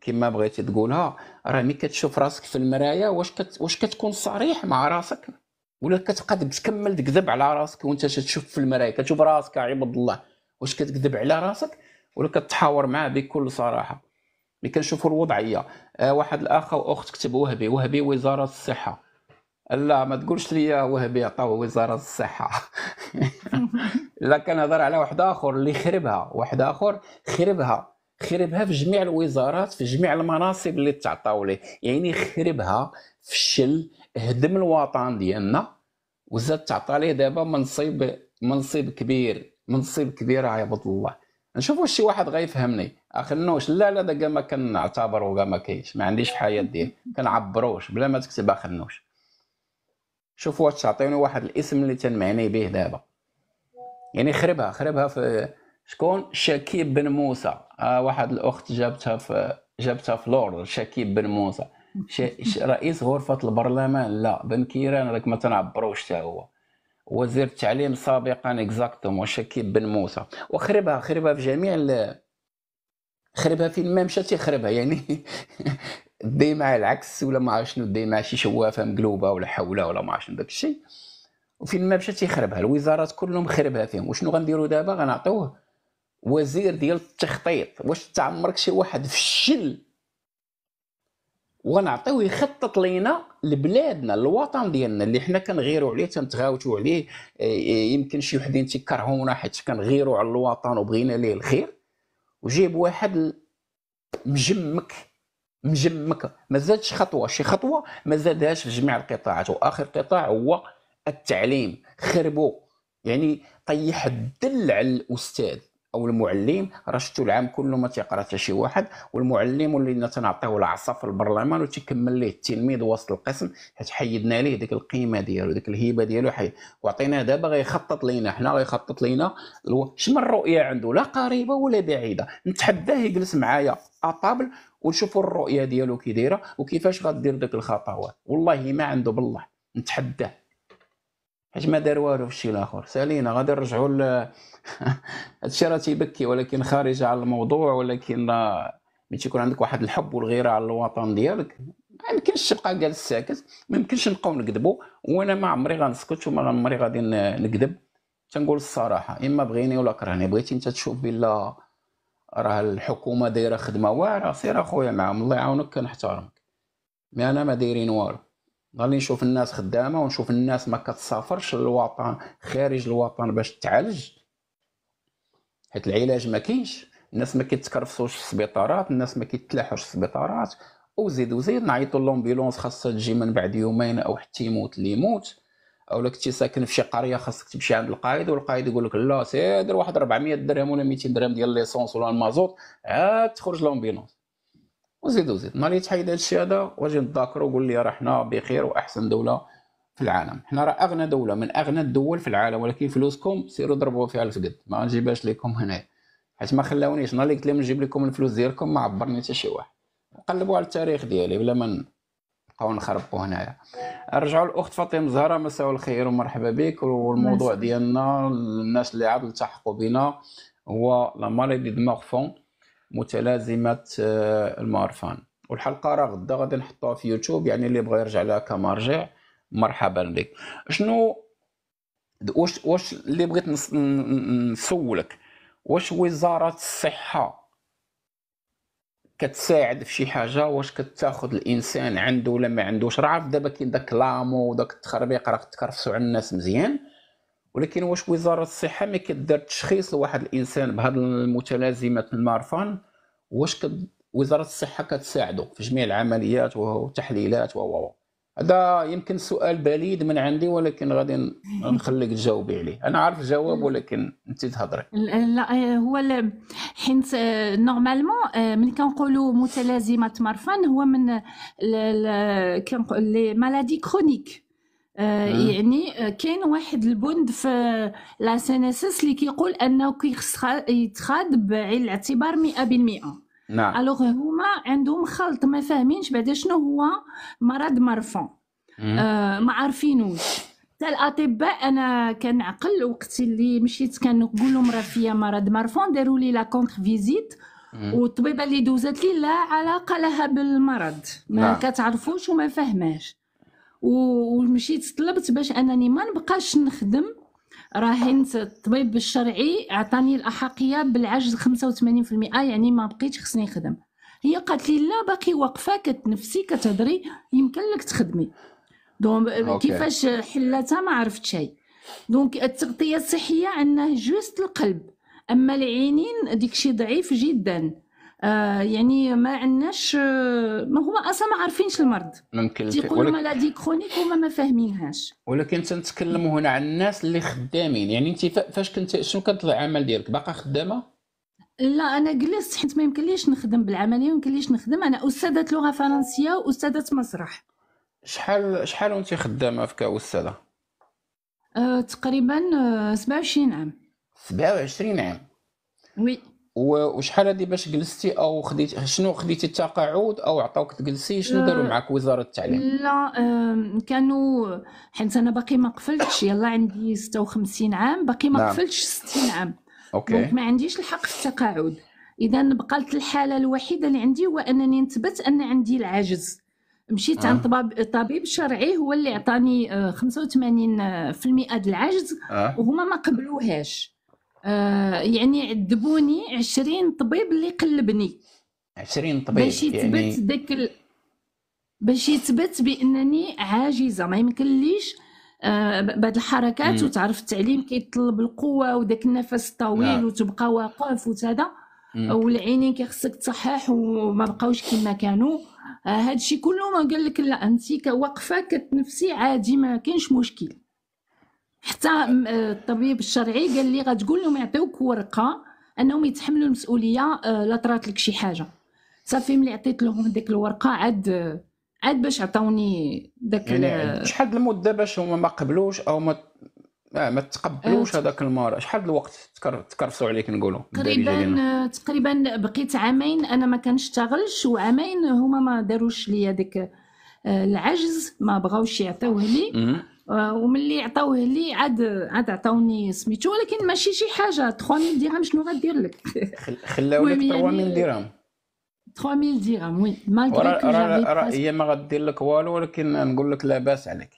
كما بغيتي تقولها راه ملي كتشوف راسك في المرايا واش كت... واش كتكون صريح مع راسك ولا كتبقى تكمل تكذب على راسك وانت تشوف في المرايا كتشوف راسك عباد الله واش كتكذب على راسك ولا كتحاور معاه بكل صراحه ملي كنشوفوا الوضعيه آه واحد الاخ واخت كتب وهبي وهبي وزاره الصحه لا ما تقولش لي وهبي عطاه وزاره الصحه (laughs) لا كنهضر على واحد اخر اللي خربها واحد اخر خربها خربها في جميع الوزارات في جميع المناصب اللي تعطاو ليه يعني خربها فشل هدم الوطن ديالنا وزاد تعطى ليه دابا منصب منصب كبير منصب كبير عباد الله نشوفوا شي واحد غيفهمني اخنوش لا لا دا ما كنعتبرو كاع ما كاينش ما عنديش في الحياه كنعبروش بلا ما تكتب اخنوش شوفوا واش تعطيوني واحد الاسم اللي تنمعني به دابا يعني خربها خربها في شكون شكيب بن موسى آه، واحد الاخت جابتها في جابتها في لور شكيب بن موسى رئيس غرفه البرلمان لا بن كيران راك ما تنعبروش حتى هو وزير التعليم سابقا اكزاكتومون شكيب بن موسى وخربها خربها في جميع ال... خربها فين ما مشات يخربها يعني (laughs) دي مع العكس ولا ما عرف شنو دي مع شي شوافه مقلوبه ولا حوله ولا ما عرف شنو داك الشيء وفين ما مشات يخربها الوزارات كلهم خربها فيهم وشنو غنديروا دابا غنعطيوه وزير ديال التخطيط واش تعمرك شي واحد في الشل ونعطيو يخطط لينا لبلادنا الوطن ديالنا اللي حنا كنغيروا عليه تنتغاوتوا عليه إيه، إيه، يمكن شي وحدين تيكرهونا حيت كنغيروا على الوطن وبغينا ليه الخير وجيب واحد مجمك مجمك ما زادش خطوه شي خطوه ما زادهاش في جميع القطاعات واخر قطاع هو التعليم خربوا يعني طيح الدل على الاستاذ او المعلم راه شفتو العام كله ما تيقرا حتى شي واحد والمعلم اللي تنعطيه العصا في البرلمان وتيكمل ليه التلميذ وسط القسم حيت حيدنا ليه ديك القيمه ديالو ديك الهيبه ديالو حي وعطيناه دابا غيخطط لينا حنا غيخطط لينا شنو الرؤيه عنده لا قريبه ولا بعيده نتحداه يجلس معايا اطابل ونشوفوا الرؤيه ديالو كي دايره وكيفاش غدير ديك الخطوات والله ما عنده بالله نتحداه حيت ما دار والو في الشيء الاخر سالينا غادي نرجعوا ل (laughs) هادشي راه تيبكي ولكن خارج على الموضوع ولكن ملي تيكون عندك واحد الحب والغيره على الوطن ديالك ما يمكنش تبقى جالس ساكت ما يمكنش نبقاو نكذبوا وانا ما عمري غنسكت وما عمري غادي نكذب تنقول الصراحه اما بغيني ولا كرهني بغيتي انت تشوف بلا راه الحكومه دايره خدمه واعره سير اخويا معاهم الله يعاونك كنحترمك مي انا ما دايرين والو غادي نشوف الناس خدامه ونشوف الناس ما كتسافرش للوطن خارج الوطن باش تعالج حيت العلاج ما كاينش الناس ما كيتكرفصوش في السبيطارات الناس ما كيتلاحوش في السبيطارات وزيد وزيد نعيطوا لومبيلونس خاصها تجي من بعد يومين او حتى يموت اللي يموت اولا كنتي ساكن في شي قريه خاصك تمشي عند القائد والقائد يقول لك لا سير واحد 400 درهم ولا 200 درهم ديال ليسونس ولا المازوت عاد تخرج لومبيلونس وزيد وزيد نهار يتحيد هادشي هذا واجي نتذاكرو وقول لي راه حنا بخير واحسن دوله في العالم حنا راه اغنى دوله من اغنى الدول في العالم ولكن فلوسكم سيروا ضربوا فيها الفقد ما نجيبهاش لكم هنايا حيت ما خلاونيش نهار اللي قلت لهم نجيب لكم الفلوس ديالكم ما عبرني حتى شي واحد نقلبوا على التاريخ ديالي بلا ما نبقاو نخربقوا هنايا نرجعوا الاخت فاطمه زهره مساء الخير ومرحبا بك والموضوع ديالنا الناس اللي عاد التحقوا بنا هو لا مالي دي دماغ فون متلازمه آه، المارفان والحلقه راه غدا غادي نحطوها في يوتيوب يعني اللي بغى يرجع لها كمرجع مرحبا بك شنو واش واش اللي بغيت نسولك واش وزاره الصحه كتساعد في شي حاجه واش كتاخذ الانسان عنده ولا ما عندوش راه عارف دابا كاين داك لامو وداك التخربيق راه تكرفسوا على الناس مزيان ولكن واش وزاره الصحه ملي كدير تشخيص لواحد الانسان بهاد المتلازمات المارفان واش كد... وزاره الصحه كتساعده في جميع العمليات والتحليلات و هذا يمكن سؤال بليد من عندي ولكن غادي (laughs) نخليك تجاوبي عليه انا عارف الجواب ولكن انت تهضري لا آه، هو حيت آه، نورمالمون آه، ملي كنقولوا متلازمه مارفان هو من لي مالادي كرونيك آه، يعني آه، كاين واحد البند في لا سي اس اس اللي كيقول انه يتخاد بعين الاعتبار 100% نعم الوغ هما عندهم خلط ما فاهمينش بعدا شنو هو مرض مارفون آه، ما عارفينوش حتى الاطباء انا كنعقل وقت اللي مشيت كنقول لهم راه فيا مرض مارفون داروا لي لا كونتر فيزيت والطبيبه اللي دوزت لي لا علاقه لها بالمرض ما نعم. كتعرفوش وما فاهماش ومشيت طلبت باش انني ما نبقاش نخدم راهن الطبيب الشرعي عطاني الاحقيه بالعجز 85% يعني ما بقيتش خصني نخدم هي قالت لي لا باقي واقفه كتنفسي كتهضري يمكن لك تخدمي دونك آه، كيفاش حلتها ما عرفت شيء دونك التغطيه الصحيه عندنا جوست القلب اما العينين ديكشي ضعيف جدا آه يعني ما عندناش آه، ما هما اصلا ما عارفينش المرض ممكن تيقولوا ولك... مالادي كرونيك وما ما فاهمينهاش ولكن تنتكلموا هنا عن الناس اللي خدامين يعني انت فاش كنت شنو كانت العمل ديالك باقا خدامه لا انا جلست حيت ما يمكنليش نخدم بالعمليه ما يمكنليش نخدم انا استاذه لغه فرنسيه واستاذه مسرح شحال شحال وانت خدامه في كاستاذه أه تقريبا 27 آه، عام 27 عام وي وشحال هذه باش جلستي او خديت شنو خديتي التقاعد او عطاوك تجلسي شنو داروا آه، معك وزاره التعليم لا كانوا حيت انا باقي ما قفلتش يلا عندي 56 عام باقي ما نعم. قفلتش 60 عام اوكي ما عنديش الحق في التقاعد اذا بقالت الحاله الوحيده اللي عندي هو انني نثبت ان عندي العجز مشيت آه. عند طبيب شرعي هو اللي عطاني 85% العجز آه. وهما ما قبلوهاش آه، يعني عذبوني 20 طبيب اللي قلبني 20 طبيب باش يثبت يعني... داك ال... باش يثبت بانني عاجزه ما يمكنليش آه الحركات وتعرف التعليم كيطلب القوه وداك النفس الطويل نعم. وتبقى واقف وتدا والعينين كيخصك تصحح وما بقاوش كما كانوا آه، هادشي كله ما قال لك لا انت واقفه كتنفسي عادي ما كاينش مشكل حتى آه، الطبيب الشرعي قال لي غتقول لهم يعطيوك ورقه انهم يتحملوا المسؤوليه آه، لا طرات لك شي حاجه صافي ملي عطيت لهم ديك الورقه عاد عاد باش عطاوني داك يعني شحال المده باش هما ما قبلوش او ما ما تقبلوش آه، هذاك المرض شحال الوقت تكرفسوا عليك نقولوا تقريبا تقريبا بقيت عامين انا ما كنشتغلش وعامين هما ما داروش ليا هذاك العجز ما بغاوش يعطيوه لي وملي عطاوه لي عاد عاد عطاوني سميتو ولكن ماشي شي حاجه 3000 درهم شنو غادير لك خلاو لك 3000 يعني درهم 3000 درهم وي مالغري هي ما غادير لك والو ولكن نقول لك لاباس عليك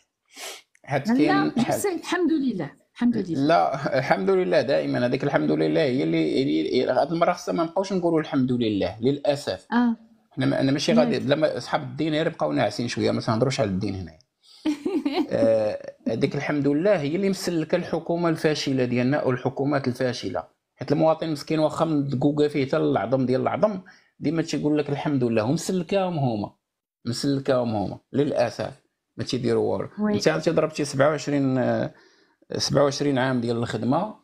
حيت كاين الحمد لله الحمد لله لا الحمد لله دائما هذيك الحمد لله هي اللي هذه المره خصنا ما نبقاوش نقولوا الحمد لله للاسف اه حنا انا ماشي غادي لما اصحاب الدين يبقاو بقاو ناعسين شويه ما تنهضروش على الدين هنايا هذيك آه، الحمد لله هي اللي مسلكه الحكومه الفاشله ديالنا او الحكومات الفاشله حيت المواطن المسكين واخا من فيه حتى العظم ديال العظم ديما تيقول لك الحمد لله هم سلكاهم هما مسلكاهم هما للاسف ما تيديروا والو انت عرفتي ضربتي 27 27 عام ديال الخدمه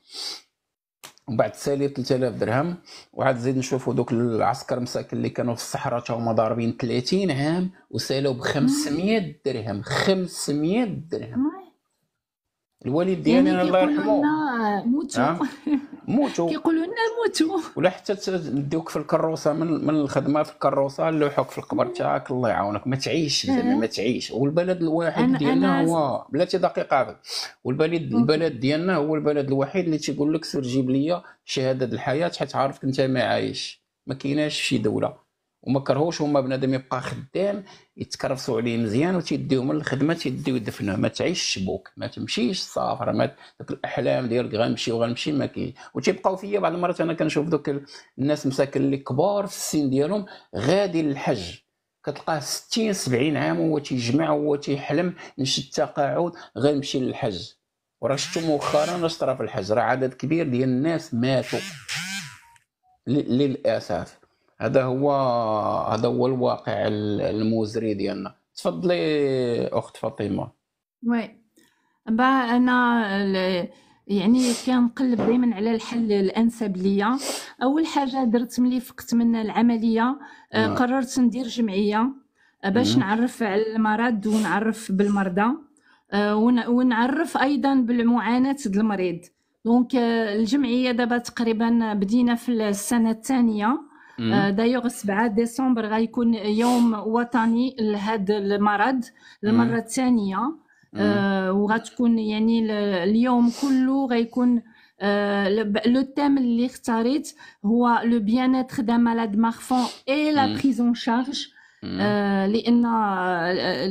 ومن بعد سالي 3000 درهم وعاد زيد نشوفوا دوك العسكر مساكن اللي كانوا في الصحراء تا هما ضاربين 30 عام وسالوا ب 500 درهم 500 درهم الوالد ديالي يعني الله يرحمه موتوا موتو (laughs) كيقولوا لنا موتو ولا حتى نديوك في الكروسه من من الخدمه في الكروسه نلوحوك في القبر تاعك الله يعاونك ما تعيش زعما ما تعيش والبلد الواحد ديالنا هو بلاتي دقيقه والبلد البلد ديالنا هو البلد الوحيد اللي تيقول لك سير جيب لي شهاده الحياه حيت عارفك انت ما عايش ما كايناش شي دوله وما كرهوش هما بنادم يبقى خدام يتكرفصوا عليه مزيان وتيديو من الخدمه تيديو يدفنوه ما تعيش شبوك ما تمشيش السفر ما دوك الاحلام ديالك غنمشي وغنمشي ما كاين وتيبقاو فيا بعض المرات انا كنشوف دوك الناس مساكن اللي كبار في السن ديالهم غادي للحج كتلقاه 60 70 عام وهو تيجمع وهو تيحلم نشد التقاعد غنمشي للحج وراه شفتو مؤخرا اش طرا في الحج راه عدد كبير ديال الناس ماتوا للاسف هذا هو هذا هو الواقع المزري ديالنا تفضلي اخت فاطمه وي با انا يعني كنقلب دائما على الحل الانسب ليا اول حاجه درت ملي فقت من العمليه آه، نعم. قررت ندير جمعيه باش نعرف على المرض ونعرف بالمرضى آه، ونعرف ايضا بالمعاناه المريض دونك آه، الجمعيه دابا تقريبا بدينا في السنه الثانيه آه، دايوغ 7 ديسمبر غيكون يوم وطني لهذا المرض للمره الثانيه آه، وغتكون يعني اليوم كله غيكون آه، لو تيم اللي اختاريت هو لو بيانات دا مالاد مارفون اي لا بريزون شارج لان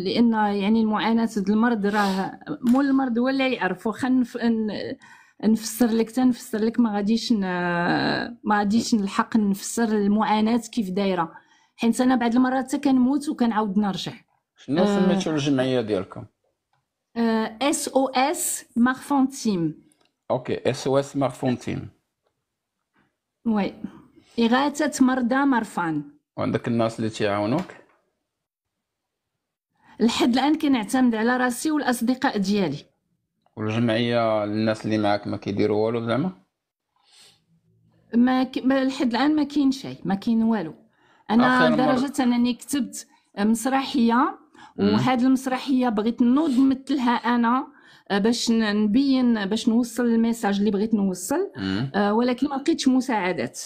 لان يعني المعاناه المرض راه مول المرض ولا يعرف خلينا نفسر لك تنفسر لك ما غاديش ما غاديش نلحق نفسر المعاناه كيف دايره حيت انا بعد المرات حتى كنموت وكنعاود نرجع شنو آه، سميتو الجمعيه ديالكم اس او اس مارفونتيم اوكي اس او اس مارفونتيم وي اغاثه مرضى مرفان وعندك الناس اللي تيعاونوك لحد الان كنعتمد على راسي والاصدقاء ديالي والجمعيه الناس اللي معاك ما كيديروا والو زعما ما, ك... لحد الان ما كاين شيء ما كاين والو انا لدرجه انني كتبت مسرحيه وهاد المسرحيه بغيت نوض نمثلها انا آه، باش نبين باش نوصل الميساج اللي بغيت نوصل آه ولكن ما لقيتش مساعدات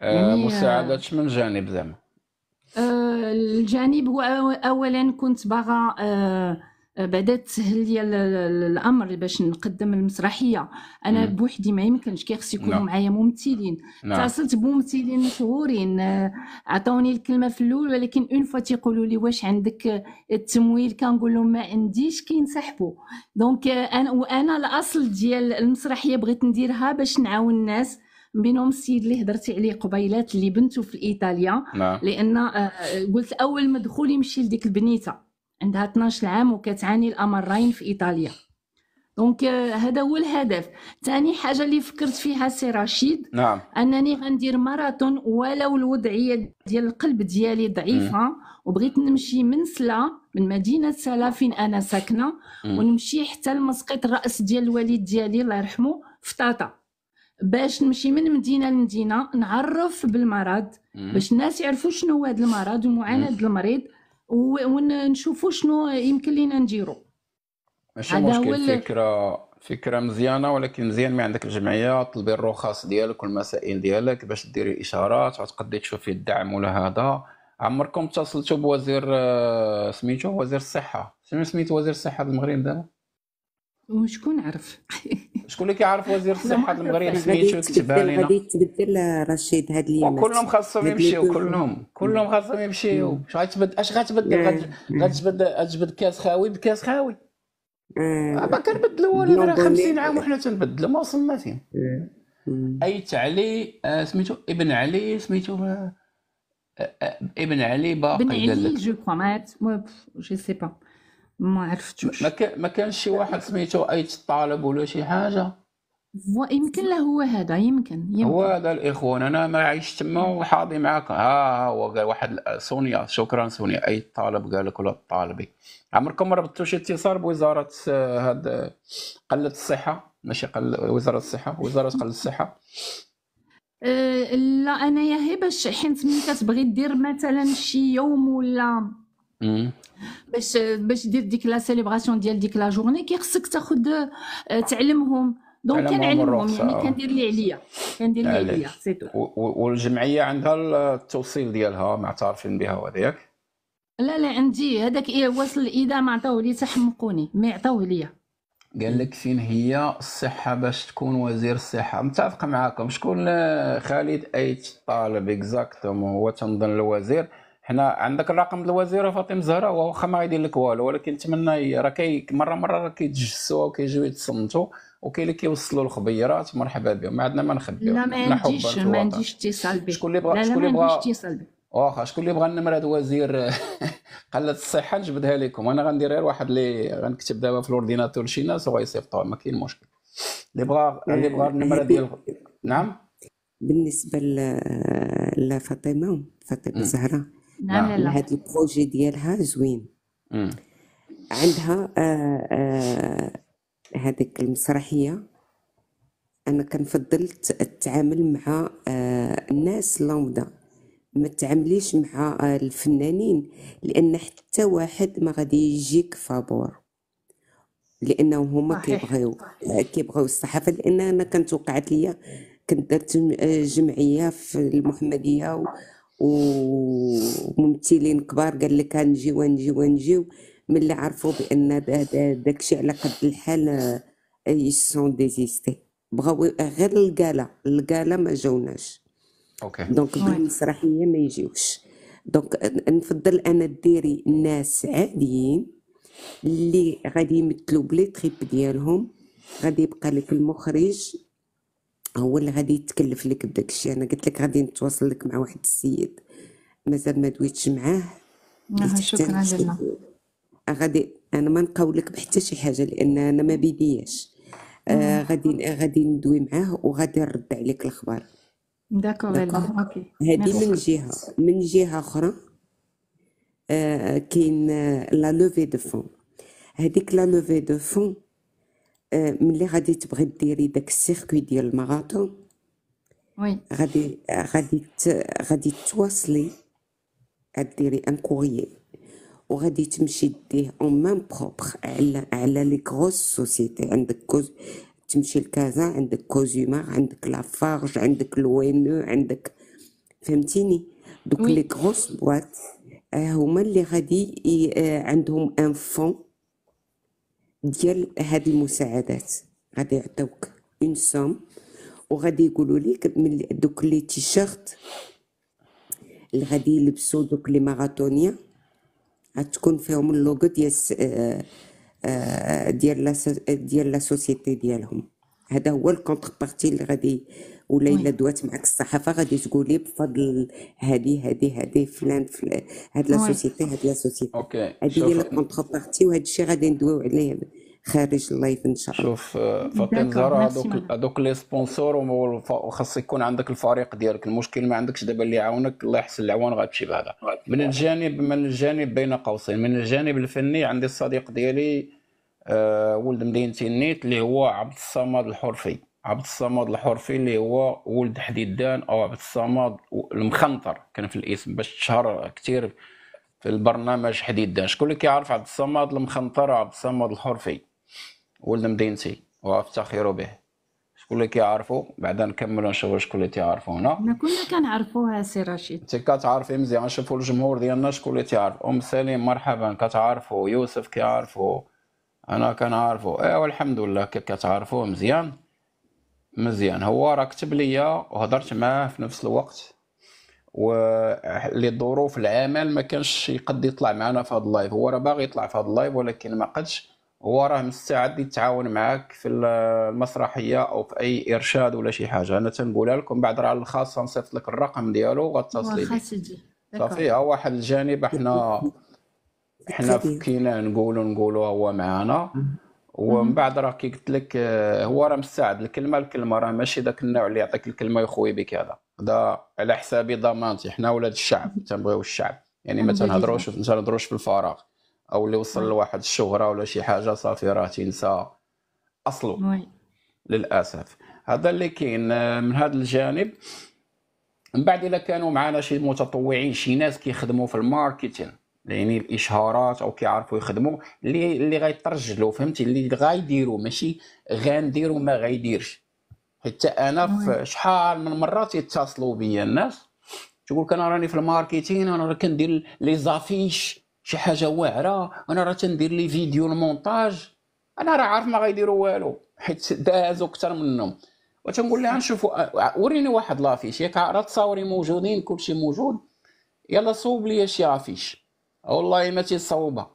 آه،, يعني، آه مساعدات من جانب زعما آه الجانب هو اولا كنت باغا آه آه، بعدا تسهل لي الامر باش نقدم المسرحيه انا بوحدي ما يمكنش كيخص يكونوا نعم. معايا ممثلين اتصلت نعم. بممثلين مشهورين آه، عطاوني الكلمه في الاول ولكن اون فوا تيقولوا لي واش عندك التمويل كنقول لهم ما عنديش كينسحبوا دونك آه، انا وانا الاصل ديال المسرحيه بغيت نديرها باش نعاون الناس بينهم السيد اللي هضرتي عليه قبيلات اللي بنته في ايطاليا نعم. لان قلت اول ما دخول يمشي لديك البنيته عندها 12 عام وكتعاني الامرين في ايطاليا دونك هذا هو الهدف ثاني حاجه اللي فكرت فيها سي رشيد نعم. انني غندير ماراثون ولو الوضعيه ديال القلب ديالي ضعيفه م. وبغيت نمشي من سلا من مدينه سلا فين انا ساكنه م. ونمشي حتى لمسقط الراس ديال الوالد ديالي الله يرحمه في طاطا باش نمشي من مدينه لمدينه نعرف بالمرض باش الناس يعرفوا شنو هو هذا المرض ومعاناه المريض ونشوفوا شنو يمكن لينا نديروا ماشي مشكل ال... فكره فكره مزيانه ولكن مزيان ما عندك الجمعيه طلبي الرخص ديالك والمسائل ديالك باش ديري اشارات وتقدري تشوفي الدعم ولا هذا عمركم اتصلتوا بوزير آه، سميتو وزير الصحه شنو سميت وزير الصحه المغرب دابا وشكون عرف (laughs) شكون اللي كيعرف وزير الصحه المغربيه سميتو كتب علينا غادي تبدل رشيد هاد اليوم كلهم خاصهم يمشيو كلهم كلهم خاصهم يمشيو اش غتبدل اش غتبدل غتبدل غتبدل كاس خاوي بكاس خاوي ما كنبدلوا ولا 50 عام وحنا تنبدلوا ما وصلنا فين ايت علي آه، سميتو ابن علي سميتو آه، آه، ابن علي باقي ابن علي جو كوا مات جو سي با ما عرفتوش ما, ما كانش شي واحد سميتو ايت الطالب ولا شي حاجه يمكن له هو هذا يمكن, يمكن. هو هذا الاخوان انا ما عشت تما وحاضي معاك ها هو قال واحد سونيا شكرا سونيا اي طالب قال لك ولا طالبي عمركم ربطتوا شي اتصال بوزاره آه، هاد قله الصحه ماشي قل وزاره الصحه وزاره قله الصحه (laughs) آه، لا انايا هي باش حيت ملي كتبغي دير مثلا شي يوم ولا باش باش دير ديك لا سيليبراسيون ديال ديك لا جورني كيخصك تاخد آه، تعلمهم دونك كنعلمهم يعني كندير اللي عليا كندير اللي عليا سي والجمعيه عندها التوصيل ديالها معترفين بها وهذاك لا لا عندي هذاك إيه وصل اذا ما عطاوه لي تحمقوني ما عطاوه لي قال لك فين هي الصحه باش تكون وزير الصحه متفق معاكم شكون آه، خالد ايت طالب اكزاكتومون هو تنظن الوزير حنا عندك الرقم الوزيره فاطمه زهره واخا ما غيدير لك والو ولكن نتمنى راه كي مره مره راه كيتجسسوا وكيجيو يتصنتوا وكاين اللي كيوصلوا الخبيرات مرحبا بهم ما عندنا ما نخبيو لا ما عنديش ما عنديش اتصال بك شكون اللي بغى شكون اللي بغى واخا شكون اللي بغى النمره وزير (laughs) قلة الصحه نجبدها لكم انا غندير غير واحد اللي غنكتب دابا في الاورديناتور شي ناس وغيصيفطوها ما كاين مشكل اللي بغى اللي بغى النمره ديال نعم بالنسبه لفاطمه فاطمه زهره نعم. لا لا هذا البروجي ديالها زوين مم. عندها آه، آه، هذيك المسرحيه انا كنفضل تتعامل مع آه، الناس لامدا ما تعامليش مع الفنانين لان حتى واحد ما غادي يجيك فابور لانه هما كيبغيو كيبغيو الصحافه لان انا كانت وقعت ليا كنت درت جمعيه في المحمديه وممثلين كبار قال لك ونجي ونجي من ملي عرفوا بان داكشي على قد الحال سون آه، ديزيستي بغاو غير القاله القاله ما جاوناش اوكي دونك بالمسرحيه ما يجيوش دونك نفضل انا ديري ناس عاديين اللي غادي يمثلوا بلي تريب ديالهم غادي يبقى لك المخرج هو اللي غادي يتكلف لك بداك الشيء انا قلت لك غادي نتواصل لك مع واحد السيد مازال ما دويتش معاه شكرا لله غادي انا ما نقولك بحتى شي حاجه لان انا ما بدياش آه غادي غادي ندوي معاه وغادي نرد عليك الخبر داكور اوكي هذه من جهه من جهه اخرى آه كاين لا لوفي دو فون هذيك لا لوفي دو فون آه، ملي غادي تبغي ديري داك السيركوي ديال الماراثون وي غادي غادي غادي تواصلي ديري ان كوريي وغادي تمشي ديه اون مام بروبر على على لي كروس سوسيتي عندك كوز تمشي لكازا عندك كوزيما عندك لافارج عندك لوينو عندك فهمتيني دوك لي كروس بواط آه، هما اللي غادي آه، عندهم ان فون ديال هاد المساعدات غادي يعطيوك اون سوم وغادي يقولوا لك من دوك لي تيشيرت اللي غادي يلبسوا دوك لي ماراثونيا غتكون فيهم اللوغو ديال آه، آه، ديال لا ديال لا سوسيتي ديالهم هذا هو الكونتر بارتي اللي غادي وليلى دوات معك الصحافه غادي تقولي بفضل هذه هذه هذه فلان هاد لا سوسيتي هاد لا سوسيتي هادي هذه هي لا كونتخبارتي وهاد الشيء غادي ندويو عليه خارج اللايف ان شاء الله شوف آه، فاطمه زهرة هذوك هذوك لي سبونسور وخاص يكون عندك الفريق ديالك المشكل ما عندكش دابا اللي يعاونك الله يحسن العوان غاتمشي بهذا من الجانب من الجانب بين قوسين من الجانب الفني عندي الصديق ديالي آه ولد مدينتي النيت اللي هو عبد الصمد الحرفي عبد الصمد الحرفي اللي هو ولد حديدان او عبد الصمد المخنطر كان في الاسم باش تشهر كثير في البرنامج حديدان شكون اللي كيعرف عبد الصمد المخنطر عبد الصمد الحرفي ولد مدينتي وافتخر به شكون اللي كيعرفو بعدا نكملو نشوفو شكون اللي تيعرفو هنا ما كنا كنعرفوها سي رشيد انت كتعرفي مزيان نشوفو الجمهور ديالنا شكون اللي تيعرف ام سليم مرحبا كتعرفو يوسف كيعرفو انا كنعرفو ايوا الحمد لله كتعرفوه مزيان مزيان هو راه كتب ليا وهضرت معاه في نفس الوقت ولظروف العمل ما كانش يقد يطلع معنا في هذا اللايف هو راه باغي يطلع في هذا اللايف ولكن ما قدش هو راه مستعد يتعاون معاك في المسرحيه او في اي ارشاد ولا شي حاجه انا تنقولها لكم بعد راه الخاص نصيفط لك الرقم ديالو وغتصلي بيه صافي واحد الجانب احنا (laughs) احنا فكينا نقولوا نقولوا هو معانا ومن بعد راه كي قلت لك آه، هو راه مستعد الكلمه الكلمه راه ماشي ذاك النوع اللي يعطيك الكلمه يخوي بك هذا هذا على حسابي ضمانتي حنا ولاد الشعب تنبغيو الشعب يعني ما تنهضروش ما تنهضروش في الفراغ او اللي وصل لواحد الشهره ولا شي حاجه صافي راه تنسى اصله للاسف هذا اللي كاين آه، من هذا الجانب من بعد الا كانوا معنا شي متطوعين شي ناس كيخدموا في الماركتينغ يعني الاشهارات او كيعرفوا يخدموا اللي اللي غيترجلوا فهمتي اللي غايديروا ماشي غنديروا ما غيديرش حتى انا شحال من مرات يتصلوا بيا الناس تقول انا راني في الماركتين انا راه كندير لي زافيش شي حاجه واعره انا راه تندير لي فيديو المونتاج انا راه عارف ما غيديروا والو حيت دازوا اكثر منهم وتنقول لها نشوفوا وريني واحد لافيش ياك راه تصاوري موجودين كلشي موجود يلا صوب لي شي افيش والله ما تيصوبها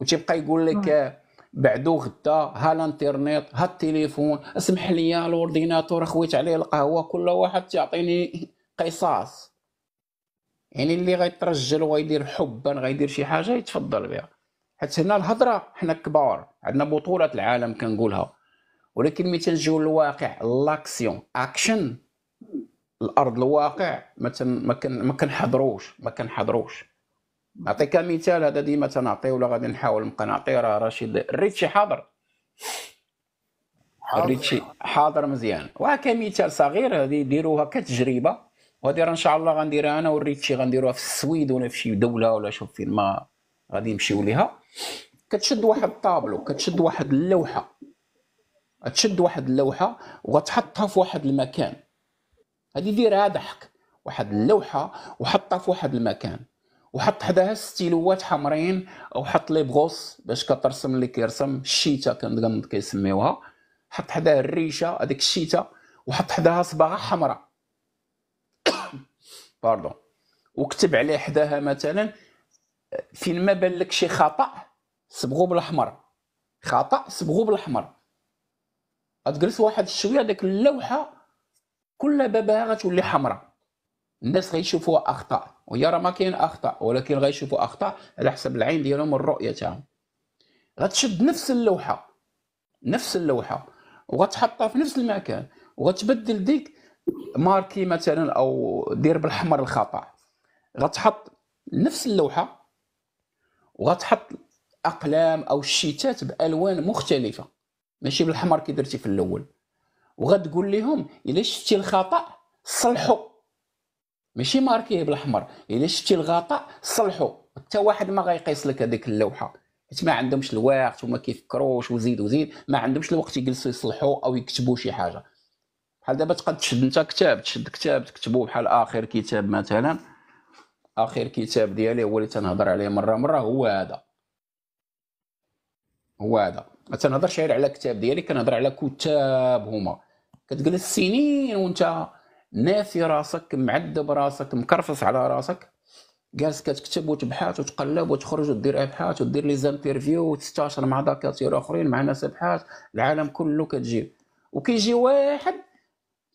وتيبقى يقول لك بعدو غدا ها الانترنيت ها التليفون اسمح لي الاورديناتور خويت عليه القهوه كل واحد تعطيني قصاص يعني اللي غيترجل وغيدير حبا غيدير شي حاجه يتفضل بها حيت هنا الهضره حنا كبار عندنا بطوله العالم كنقولها ولكن ملي تنجيو للواقع لاكسيون اكشن الارض الواقع نعم. ما ما كنحضروش ما كنحضروش نعطيك مثال هذا ديما تنعطيه ولا غادي نحاول نبقى نعطيه راه رشيد الريتشي حاضر الريتشي حاضر مزيان وهكا مثال صغير هذه ديروها كتجربه وهذه راه ان شاء الله غنديرها انا والريتشي غنديروها في السويد ولا في شي دوله ولا شوف فين ما غادي نمشيو ليها كتشد واحد الطابلو كتشد واحد اللوحه تشد واحد اللوحه وغتحطها في واحد المكان هذه ديرها ضحك واحد اللوحه وحطها في واحد المكان وحط حداها ستيلوات حمرين حط لي بغوص باش كترسم اللي كيرسم الشيتا كنظن كيسميوها حط حداها الريشه هذيك الشيتا وحط حداها صباغه حمراء باردون (coughs) وكتب عليه حداها مثلا فين ما بان لك شي خطا صبغو بالاحمر خطا صبغو بالاحمر غتجلس واحد شويه داك اللوحه كل بابها غتولي حمراء الناس غيشوفوها اخطاء وهي راه ما كاين اخطاء ولكن غيشوفوا اخطاء على حسب العين ديالهم الرؤيه تاعهم غتشد نفس اللوحه نفس اللوحه وغتحطها في نفس المكان وغتبدل ديك ماركي مثلا او دير بالحمر الخطا غتحط نفس اللوحه وغتحط اقلام او شيتات بالوان مختلفه ماشي بالحمر كي درتي في الاول وغتقول لهم الا شفتي الخطا صلحوا ماشي ماركيه بالاحمر الا شفتي الغطاء صلحوا حتى واحد ما غيقيس لك هذيك اللوحه حيت ما عندهمش الوقت وما كيفكروش وزيد وزيد ما عندهمش الوقت يجلسوا يصلحوا او يكتبوا شي حاجه بحال دابا تقد تشد انت كتاب تشد كتاب تكتبو بحال اخر كتاب مثلا اخر كتاب ديالي هو اللي تنهضر عليه مره مره هو هذا هو هذا ما تنهضرش غير على كتاب ديالي كنهضر على كتاب هما كتجلس سنين وانت ناسي راسك معذب راسك مكرفص على راسك جالس كتكتب وتبحث وتقلب وتخرج ودير ابحاث ودير لي زانترفيو وتستاشر مع دكاتره اخرين مع ناس ابحاث العالم كله كتجيب وكيجي واحد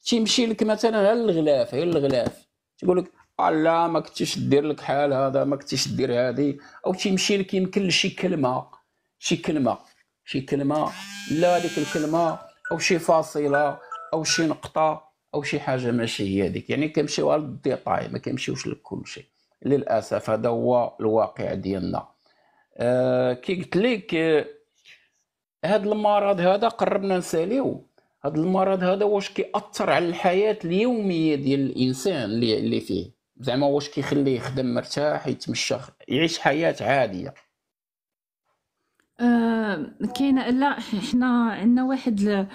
تيمشي لك مثلا على الغلاف هي الغلاف تيقول لك لا ما كنتيش دير لك حال هذا ما كنتيش دير هذه او تيمشي لك يمكن لشي كلمه شي كلمه شي كلمه لا هذيك الكلمه او شي فاصله او شي نقطه او شي حاجه ماشي هي هذيك يعني كيمشيو على الديتاي ما كيمشيوش لكل شيء للاسف هذا هو الواقع ديالنا أه كي قلت لك هذا آه، المرض هذا قربنا نساليو هذا المرض هذا واش كيأثر على الحياه اليوميه ديال الانسان اللي, اللي فيه زعما واش كيخليه يخدم مرتاح يتمشى يعيش حياه عاديه أه كاين لا حنا عندنا واحد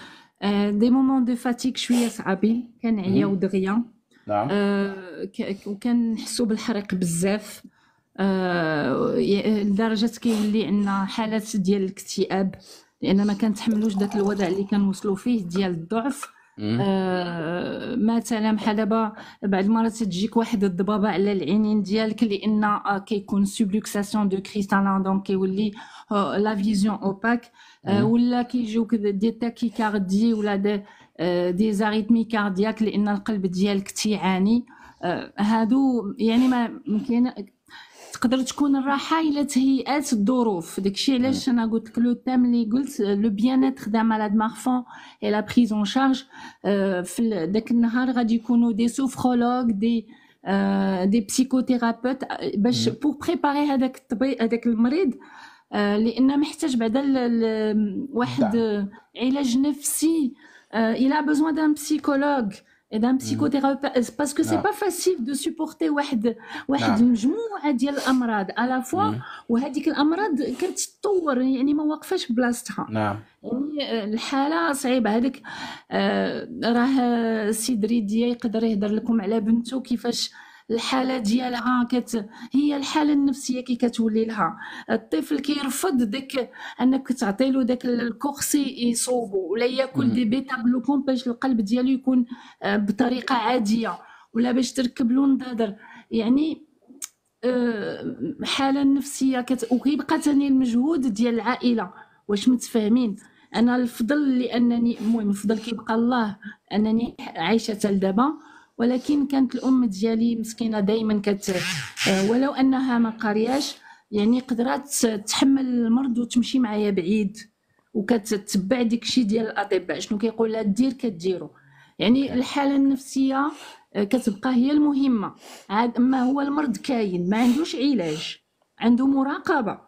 دي مومون دو فاتيك شويه صعابين كنعياو دغيا نعم euh, وكنحسو بالحريق بزاف euh, لدرجه كيولي عندنا حالات ديال الاكتئاب لان ما كنتحملوش داك الوضع اللي كنوصلوا فيه ديال الضعف آه، مثلا بحال دابا بعض المرات تجيك واحد الضبابه على العينين ديالك لان آه، كيكون سوبلوكساسيون دو كريستالان دونك كيولي لا فيزيون اوباك ولا كيجيوك دي تاكي كاردي ولا دي دي زاريتمي كاردياك لان القلب ديالك تيعاني آه، هادو يعني ما يمكن تقدر تكون الراحه الا تهيئات الظروف داكشي علاش انا قلت لك لو تام اللي قلت لو بيان دا مالاد مارفون اي لا بريز اون شارج في داك النهار غادي يكونوا دي سوفرولوج دي دي بسيكوثيرابوت باش بور بريباري هذاك الطبيب هذاك المريض آه، لان محتاج بعدا واحد علاج نفسي الى بوزوان دان بسيكولوج اذا eh mm-hmm. psychothérapeute باسكو سي با فاسيل دو سوبورتي واحد واحد مجموعه ديال الامراض على فوا وهذيك الامراض كتطور يعني ما واقفاش بلاصتها نعم يعني الحاله صعيبه هذاك راه السيد ريديا يقدر يهضر لكم على بنته كيفاش الحاله ديالها كت هي الحاله النفسيه كي كتولي لها الطفل كيرفض داك انك تعطي له داك الكورسي يصوبو ولا ياكل دي بيتا بلوكون باش القلب ديالو يكون آه، بطريقه عاديه ولا باش تركب له نظاظر يعني آه، حاله نفسيه كت... وكيبقى ثاني المجهود ديال العائله واش متفاهمين انا الفضل لانني المهم الفضل كيبقى الله انني عايشه حتى لدابا ولكن كانت الام ديالي مسكينه دائما كت آه، ولو انها ما قرياش يعني قدرات تحمل المرض وتمشي معايا بعيد وكتتبع ديك الشيء ديال الاطباء شنو كيقول لها دير كديرو يعني الحاله النفسيه آه، كتبقى هي المهمه عاد اما هو المرض كاين ما عندوش علاج عنده مراقبه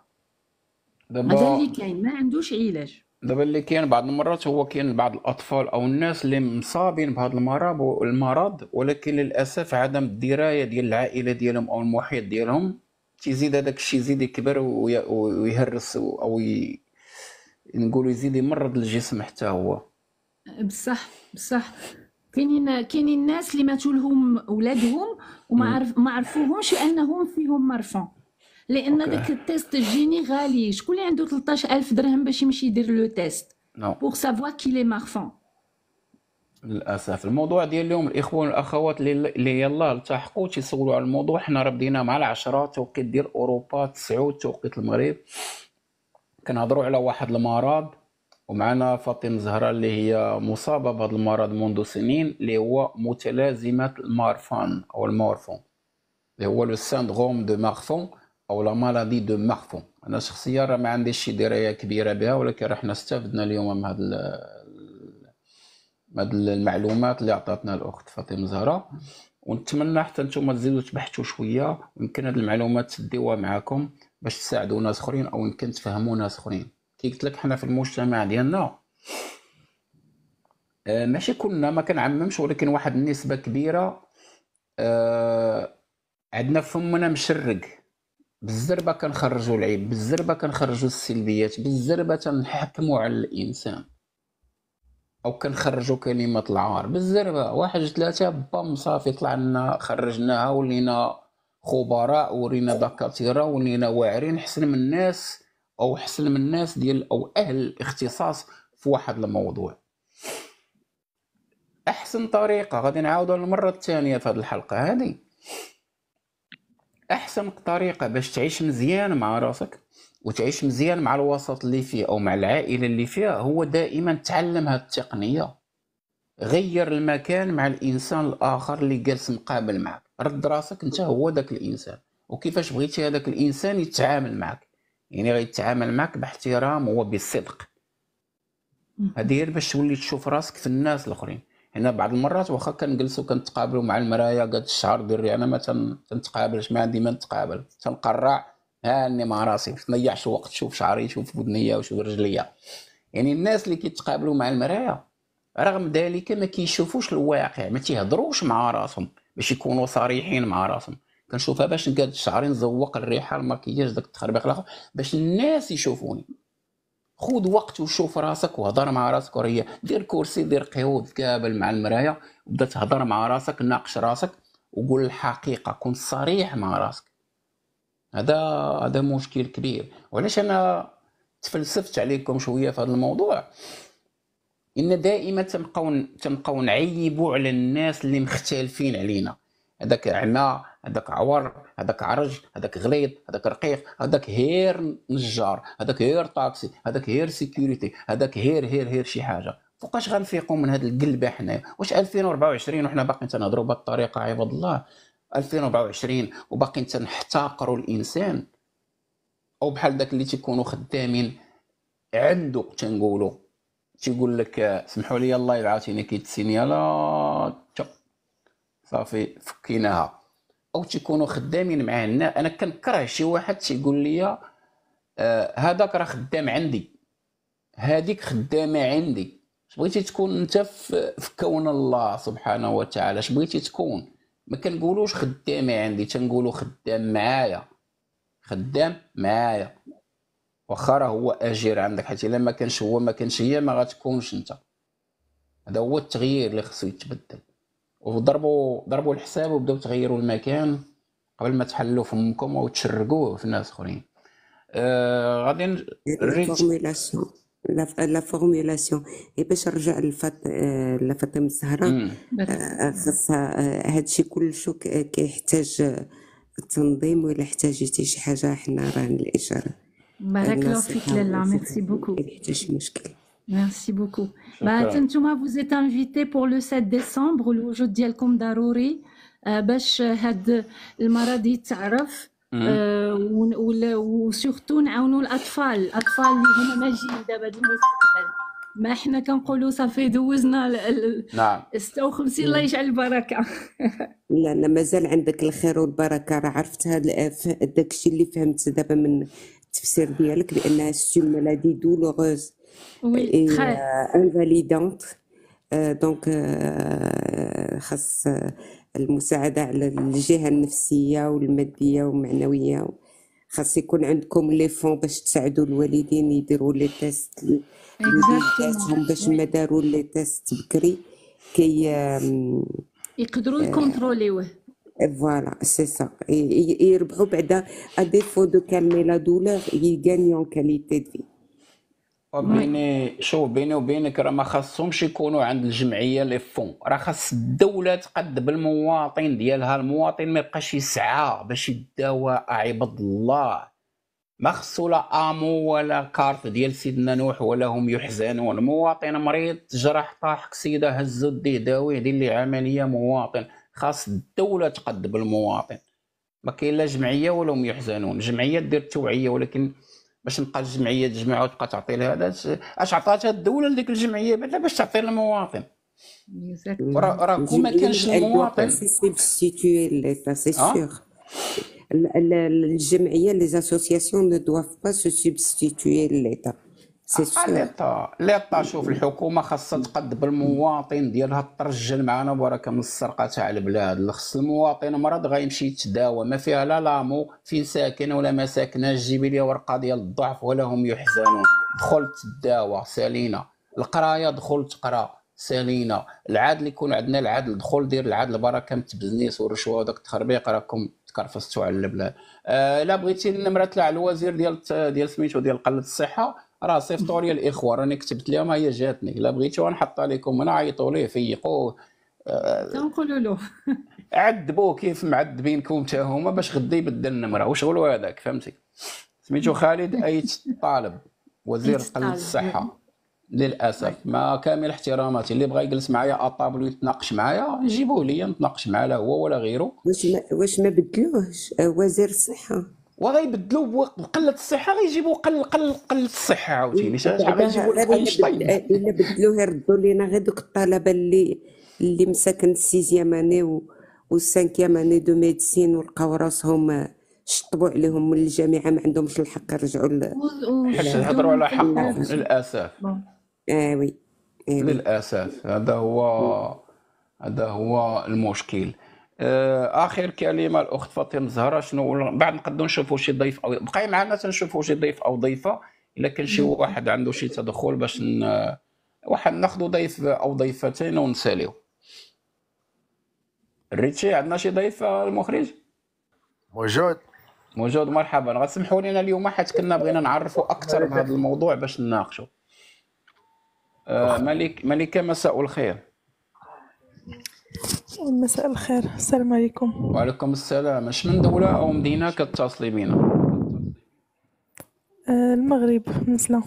هذا اللي كاين ما عندوش علاج دابا اللي كاين بعض المرات هو كاين بعض الاطفال او الناس اللي مصابين بهذا المرض والمرض ولكن للاسف عدم الدرايه ديال العائله ديالهم او المحيط ديالهم تيزيد هذاك الشيء يزيد يكبر ويهرس او ي... نقولوا يزيد يمرض الجسم حتى هو بصح بصح كاينين كاينين الناس اللي ماتوا لهم ولادهم وما عرف ما عرفوهمش انهم فيهم مرفأ لان داك التيست الجيني غالي شكون اللي عنده 13000 درهم باش يمشي يدير لو تيست بوغ سافوا كي لي مارفون للاسف الموضوع ديال اليوم الاخوان والاخوات اللي يلا التحقوا تيسولوا على الموضوع حنا راه بدينا مع العشرة توقيت ديال اوروبا 9 توقيت المغرب كنهضروا على واحد المرض ومعنا فاطمه زهره اللي هي مصابه بهذا المرض منذ سنين اللي هو متلازمه المارفان او المورفون اللي هو لو سيندروم دو مارفون او لا مالادي دو مارفون انا شخصيا راه ما عنديش شي درايه كبيره بها ولكن راه حنا استفدنا اليوم من هاد هاد المعلومات اللي عطاتنا الاخت فاطمه زهره ونتمنى حتى نتوما تزيدوا تبحثوا شويه يمكن هاد المعلومات تديوها معاكم باش تساعدوا ناس اخرين او يمكن تفهموا ناس اخرين كي قلت لك حنا في المجتمع ديالنا آه، ماشي كلنا ما كنعممش ولكن واحد النسبه كبيره آه، عندنا فمنا مشرق بالزربه كنخرجوا العيب بالزربه كنخرجوا السلبيات بالزربه تنحكموا على الانسان او كنخرجوا كلمه العار بالزربه واحد ثلاثه بام صافي طلعنا خرجناها ولينا خبراء ولينا دكاتره ولينا واعرين حسن من الناس او حسن من الناس ديال او اهل الاختصاص في واحد الموضوع احسن طريقه غادي نعاودها المره الثانيه في هذه الحلقه هذه احسن طريقه باش تعيش مزيان مع راسك وتعيش مزيان مع الوسط اللي فيه او مع العائله اللي فيها هو دائما تعلم هذه التقنيه غير المكان مع الانسان الاخر اللي جالس مقابل معك رد راسك انت هو ذاك الانسان وكيفاش بغيتي هذاك الانسان يتعامل معك يعني غيتعامل معك باحترام وبصدق هذه باش تولي تشوف راسك في الناس الاخرين هنا بعض المرات واخا كنجلسوا كنتقابلوا مع المرايا قد الشهر دري انا ما تنتقابلش ما عندي ما نتقابل تنقرع هاني مع راسي ما تضيعش الوقت شوف شعري شوف ودنيا وشوف رجليا يعني الناس اللي كيتقابلوا مع المرايا رغم ذلك ما كيشوفوش الواقع ما تيهضروش مع راسهم باش يكونوا صريحين مع راسهم كنشوفها باش نقاد شعري نزوق الريحه الماكياج داك التخربيق الاخر باش الناس يشوفوني خذ وقت وشوف راسك وهضر مع راسك وريا دير كرسي دير قهوه كابل مع المرايه وبدا تهضر مع راسك ناقش راسك وقول الحقيقه كن صريح مع راسك هذا هذا مشكل كبير وعلاش انا تفلسفت عليكم شويه في هذا الموضوع ان دائما تنبقاو تنبقاو نعيبوا على الناس اللي مختلفين علينا هذاك عمى هذاك عور هذاك عرج هذاك غليظ هذاك رقيق هذاك هير نجار هذاك هير طاكسي هذاك هير سيكوريتي هذاك هير هير هير شي حاجه فوقاش غنفيقوا من هذه القلبه حنايا واش 2024 وحنا باقيين تنهضروا بهذه الطريقه عباد الله 2024 وباقيين تنحتقروا الانسان او بحال داك اللي تيكونوا خدامين عنده تنقولوا تيقول لك سمحوا لي الله يعاطيني لا صافي فكيناها او تيكونوا خدامين معانا انا كنكره شي واحد تيقول لي آه هذاك راه خدام عندي هذيك خدامه عندي اش بغيتي تكون انت في, كون الله سبحانه وتعالى اش بغيتي تكون ما كنقولوش خدامه عندي تنقولو خدام معايا خدام معايا واخا راه هو اجير عندك حيت الا ما كانش هو ما كانش هي ما غتكونش انت هذا هو التغيير اللي خصو يتبدل وضربوا ضربوا الحساب وبداو تغيروا المكان قبل ما تحلوا فمكم وتشرقوه في ناس اخرين آه غادي الفورميلاسيون لا فورميلاسيون اي باش نرجع لفات آه، لفاطمه الزهراء آه، خاصها آه، هادشي كلشو كيحتاج التنظيم ولا احتاجتي شي حاجه حنا راه الاشاره بارك الله فيك لاله ميرسي بوكو كيحتاج مشكل ميرسي بوكو بعد انتم vous êtes invités pour le 7 décembre الوجود ديالكم ضروري باش هاد المرض يتعرف وسورتو نعاونوا الاطفال الاطفال اللي هما ناجيين دابا المستقبل ما احنا كنقولوا صافي دوزنا ال 56 الله يجعل البركه لا لا مازال عندك الخير والبركه راه عرفت داك الشيء اللي فهمت دابا من التفسير ديالك بانها سي مالادي دولوغوز oui, et très. Euh, invalidante دونك euh, euh, خاص المساعدة على الجهة النفسية والمادية والمعنوية خاص يكون عندكم لي فون باش تساعدوا الوالدين يديروا لي تيست وليداتهم باش ما داروا لي تيست بكري كي يقدروا آه، يكونتروليوه فوالا سي سا يربحوا بعدا ا ديفو دو كالمي لا دولور يغانيو كاليتي دي بيني شوف بيني وبينك راه ما خاصهمش يكونوا عند الجمعيه لي فون راه خاص الدوله تقدم المواطن ديالها المواطن ما يبقاش يسعى باش يداوى عباد الله ما خصو لا امو ولا كارت ديال سيدنا نوح ولا هم يحزنون مواطن مريض جرح طاح كسيده هزو دي داويه دير لي عمليه مواطن خاص الدوله تقدم المواطن ما كاين لا جمعيه ولا هم يحزنون جمعيه دير التوعيه ولكن باش نبقى الجمعيه تجمع وتبقى تعطي لهذا اش عطاتها الدوله لديك الجمعيه بعدا باش تعطي للمواطن كون ما كانش المواطن الجمعيه لي زاسوسياسيون ne doivent با سو سوبستيتوي ليتا ليطا ليطا شوف الحكومه خاصها تقد بالمواطن ديالها ترجل معنا بركه من السرقه تاع البلاد خص المواطن مرض غيمشي يتداوى ما فيها لا لامو فين ساكن ولا ما ساكنش جيبي لي ورقه ديال الضعف ولا هم يحزنون دخل تداوى سالينا القرايه دخل تقرا سالينا العدل يكون عندنا العدل دخل دير العدل بركه من التبزنيس والرشوه وداك التخربيق راكم تكرفستوا على البلاد آه، الا آه بغيتي نمره تلع الوزير ديال ديال سميتو ديال قله الصحه راه صيفطوا لي الاخوه راني كتبت لهم هي جاتني الا بغيتو نحطها لكم هنا عيطوا ليه فيقوه آه، تنقولوا له عذبوه كيف معذبينكم حتى هما باش غدا يبدل النمره وشغلو هذاك فهمتي سميتو خالد ايت طالب وزير الصحه للاسف طيب. مع كامل احتراماتي اللي بغى يجلس معايا اطابل ويتناقش معايا جيبوه لي نتناقش معاه لا هو ولا غيره واش ما, واش ما بدلوهش آه، وزير الصحه وغيبدلوا بقله الصحه غيجيبوا قل قل قل الصحه عاوتاني غيجيبوا الا بدلوه يردوا لينا غير دوك الطلبه اللي اللي مساكن السيزيام اني والسانكيام اني دو ميديسين ولقاو راسهم آه، شطبوا عليهم من الجامعه ما عندهمش الحق يرجعوا ل حتى على حقهم للاسف آه،, آه وي للاسف هذا هو هذا هو المشكل آه، اخر كلمه الاخت فاطمه زهره شنو بعد نقدروا نشوفوا شي ضيف او بقاي معنا تنشوفوا شي ضيف او ضيفه الا كان شي واحد عنده شي تدخل باش ن... واحد ناخذ ضيف او ضيفتين ونساليو ريتشي عندنا شي ضيف المخرج موجود موجود مرحبا غتسمحوا لنا اليوم حيت كنا بغينا نعرفوا اكثر بهذا الموضوع باش نناقشوا آه ملك ملكه مساء الخير مساء الخير السلام عليكم وعليكم السلام اش من دولة أو مدينة كتتصلي بينا آه، المغرب من سلا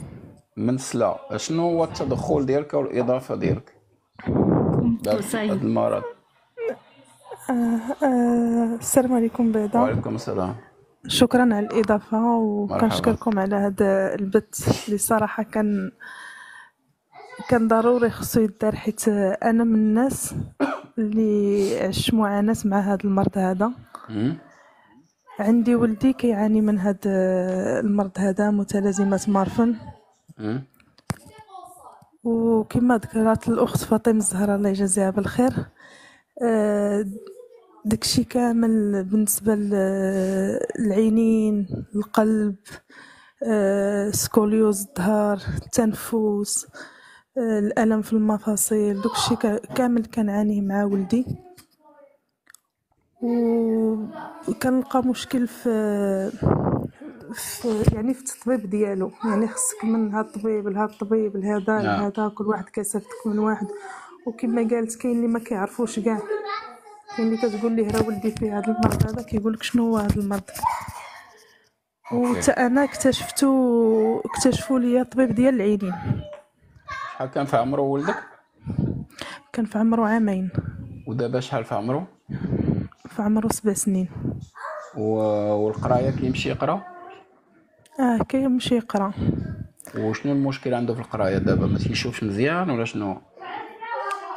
من سلا شنو هو التدخل ديالك أو الإضافة ديالك لهاد- هاد المرض آه، آه، السلام عليكم بعدا وعليكم السلام شكرا على الإضافة وكنشكركم على هذا البث اللي صراحة كان كان ضروري خصو يدار حيت أنا من الناس اللي عشت معاناة مع هذا المرض هذا عندي ولدي كيعاني من هذا المرض هذا متلازمة مارفن وكما ذكرت الأخت فاطمة الزهراء الله يجازيها بالخير آه، داكشي كامل بالنسبة للعينين القلب آه، سكوليوز الظهر التنفس الالم في المفاصل داكشي كامل كنعانيه مع ولدي وكنلقى مشكل في في يعني في التطبيب ديالو يعني خصك من هاد الطبيب لهاد الطبيب لهذا نعم. لهذا كل واحد كيصيفطك من واحد وكما قالت كاين اللي ما كيعرفوش كاع كاين اللي كتقول ليه راه ولدي فيه هذا المرض هذا كيقول لك شنو هو هذا المرض وحتى انا اكتشفتو اكتشفوا لي الطبيب ديال العينين كان في عمره ولدك؟ كان في عمره عامين ودابا شحال في عمره؟ في عمره سبع سنين و... والقراية كيمشي يقرا؟ اه كيمشي يقرا وشنو المشكل عنده في القراية دابا ما تيشوفش مزيان ولا شنو؟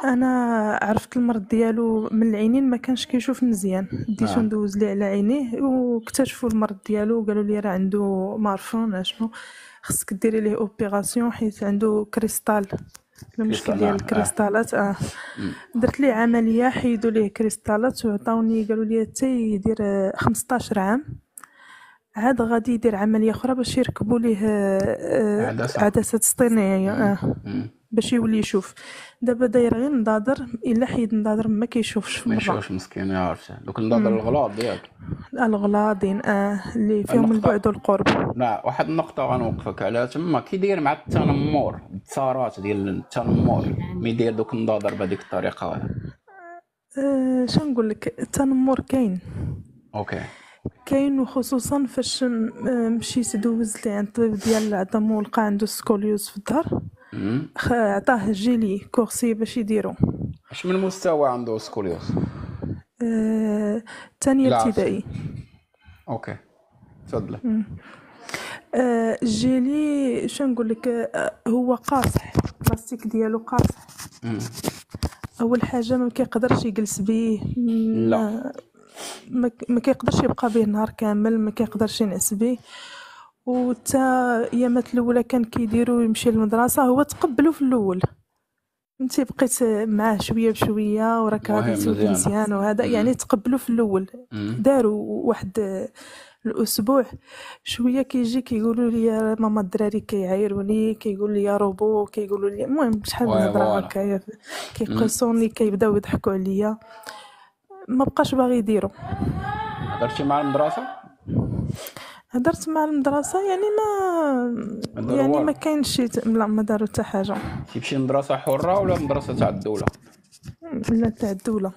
انا عرفت المرض ديالو من العينين ما كانش كيشوف مزيان ديتو آه. ندوز ليه على عينيه واكتشفوا المرض ديالو وقالوا لي راه عنده مارفون عرفونا شنو خصك ديري ليه اوبيراسيون حيت عنده كريستال المشكل ديال الكريستالات اه, آه. درت ليه عمليه حيدوا ليه كريستالات وعطاوني قالوا لي حتى يدير 15 عام عاد غادي يدير عمليه اخرى باش يركبوا ليه آه، عدسه عدسه اصطناعيه اه مم. باش يولي يشوف دابا داير غير نضادر الا حيد نضادر ما كيشوفش في ما يشوفش مسكين ما يعرفش دوك نضادر الغلاض ياك الغلاضين اه اللي فيهم البعد والقرب لا واحد النقطة غنوقفك عليها تما كي داير مع التنمر التارات ديال التنمر مي داير دوك النضادر بهذيك الطريقة آه شنقول لك التنمر كاين اوكي كاين وخصوصا فاش آه، مشيت دوزت عند الطبيب ديال العظم ولقى عنده سكوليوز في الظهر عطاه جيلي كورسي باش يديرو اش من مستوى عنده سكوليوز ثانيه آه، ابتدائي اوكي تفضلي آه، جيلي شنو نقول لك آه، هو قاصح البلاستيك ديالو قاصح اول حاجه ما كيقدرش يجلس بيه لا ما كيقدرش يبقى بيه نهار كامل ما كيقدرش ينعس بيه وتا ايامات الاولى كان كيديروا يمشي للمدرسه هو تقبلو في الاول انت بقيت معاه شويه بشويه وراك غادي مزيان وهذا يعني تقبلو في الاول داروا واحد الاسبوع شويه كيجي كيقولوا لي ماما الدراري كيعايروني كيقول لي روبو كيقولوا لي المهم شحال من هضره هكايا كيقصوني كيبداو يضحكوا عليا ما بقاش باغي يديروا هضرتي مع المدرسه هضرت مع المدرسه يعني ما يعني ما كاينش شي لا ما داروا حتى حاجه تمشي مدرسه حره ولا مدرسه تاع الدوله لا تاع الدوله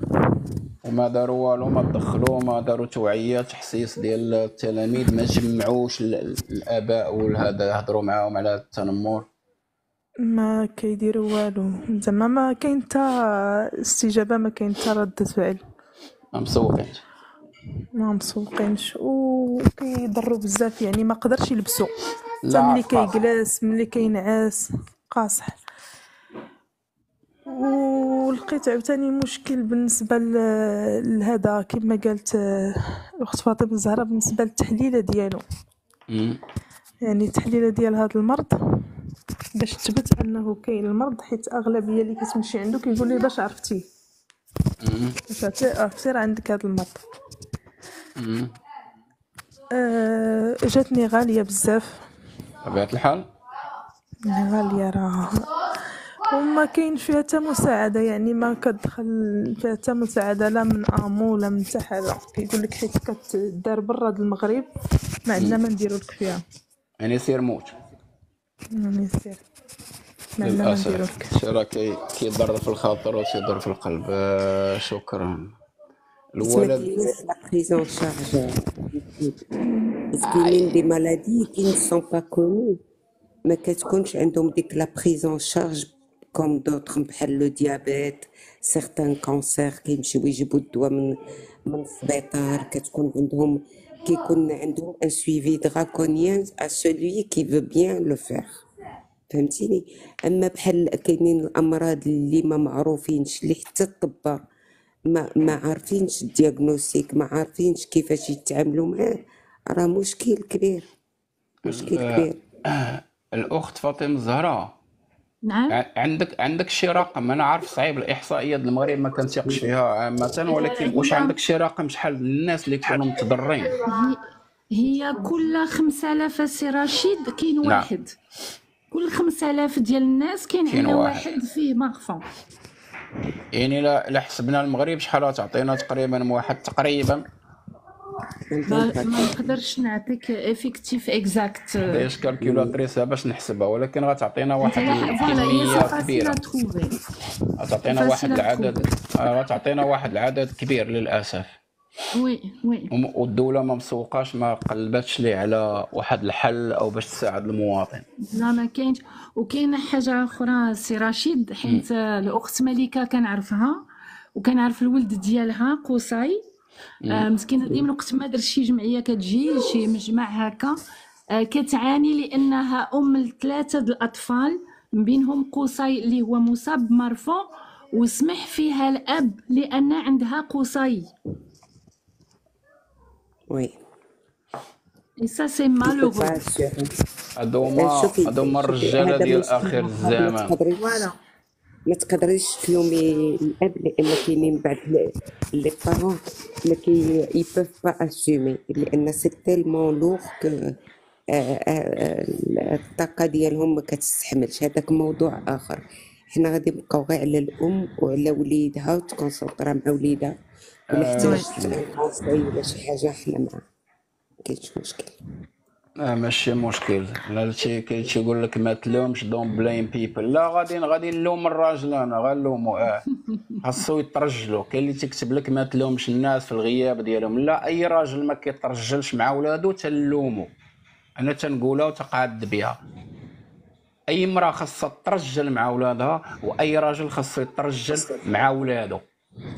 وما داروا والو ما دخلوا ما داروا توعيه تحسيس ديال التلاميذ ما جمعوش الاباء والهذا هضروا معاهم على التنمر ما كيديروا والو زعما ما كاين حتى استجابه ما كاين حتى رده فعل مسوق ما مسوقينش وكيضروا بزاف يعني ما قدرش يلبسوا حتى ملي كيجلس ملي كينعس قاصح ولقيت عاوتاني مشكل بالنسبه لهذا كما قالت آه، الاخت فاطمه الزهراء بالنسبه للتحليله ديالو يعني التحليله ديال هذا المرض باش تثبت انه كاين المرض حيت اغلبيه اللي كتمشي عنده كيقول لي باش عرفتيه باش عرفتي راه عندك هذا المرض آه جاتني غاليه بزاف طبيعة الحال غاليه راه وما كاين فيها حتى مساعده يعني ما كتدخل فيها حتى مساعده لا من امو لا من حتى كيقول لك حيت كتدار برا المغرب ما عندنا ما نديرو لك فيها يعني سير موت يعني سير ما عندنا ما نديرو لك راه كيضر في الخاطر وتيضر في القلب آه، شكرا Loin la... prise en charge. Parce y a des maladies qui ne sont pas connues. Mais qu'est-ce qu'on a dit la prise en charge, comme d'autres, le diabète, certains cancers qui ne sont pas connus, qu'est-ce qu'on a dit qui connaît un suivi draconien à celui qui veut bien le faire. فهمتيني اما بحال كاينين الامراض اللي ما معروفينش اللي حتى الطب ما ما عارفينش الدياغنوستيك ما عارفينش كيفاش يتعاملوا معاه راه مشكل كبير مشكل كبير آه، الاخت فاطمه الزهراء نعم عندك عندك شي رقم انا عارف صعيب الاحصائيات المغرب ما كنتيقش فيها عامه ولكن واش عندك شي رقم شحال الناس اللي كانوا متضررين هي كل 5000 سي رشيد كاين نعم. واحد كل 5000 ديال الناس كاين عندنا واحد فيه مغفى يعني الا حسبنا المغرب شحال تعطينا تقريبا واحد تقريبا ما نقدرش نعطيك افيكتيف اكزاكت باش كالكولاتريسها باش نحسبها ولكن غتعطينا واحد الكميه كبيره غتعطينا واحد العدد آه، غتعطينا واحد العدد كبير للاسف وي وي والدوله ما مسوقاش ما قلبتش لي على واحد الحل او باش تساعد المواطن لا ما كاينش وكاينه حاجه اخرى سي رشيد حيت الاخت مليكه كنعرفها وكنعرف الولد ديالها قصي آه مسكينه ديما وقت ما درت شي جمعيه كتجي شي مجمع هكا آه كتعاني لانها ام لثلاثه الاطفال من بينهم قصي اللي هو مصاب بمرفو وسمح فيها الاب لان عندها قصي Oui. Et ça, c'est malheureux. هذوما الرجاله ديال اخر الزمان ما تقدريش تلومي الاب لان كاينين بعض لي بارون ما كي يبوف با اسيمي لان سي تيلمون لوغ الطاقه ديالهم ما كتستحملش هذاك موضوع اخر حنا غادي نبقاو غير على الام وعلى وليدها وتكونسونطرا مع وليدها بنحتاج آه، خاصة ولا شي حاجة حنا ما كاينش مشكل اه ماشي مشكل لا تيقول لك ما تلومش دون بليم بيبل لا غادي غادي نلوم الراجل انا غنلومو اه (laughs) خاصو يترجلو كاين اللي تكتب لك ما تلومش الناس في الغياب ديالهم لا اي راجل ما كيترجلش مع ولادو تنلومو انا تنقولها وتقعد بها اي امراه خاصها ترجل مع ولادها واي راجل خاصو يترجل مع ولادو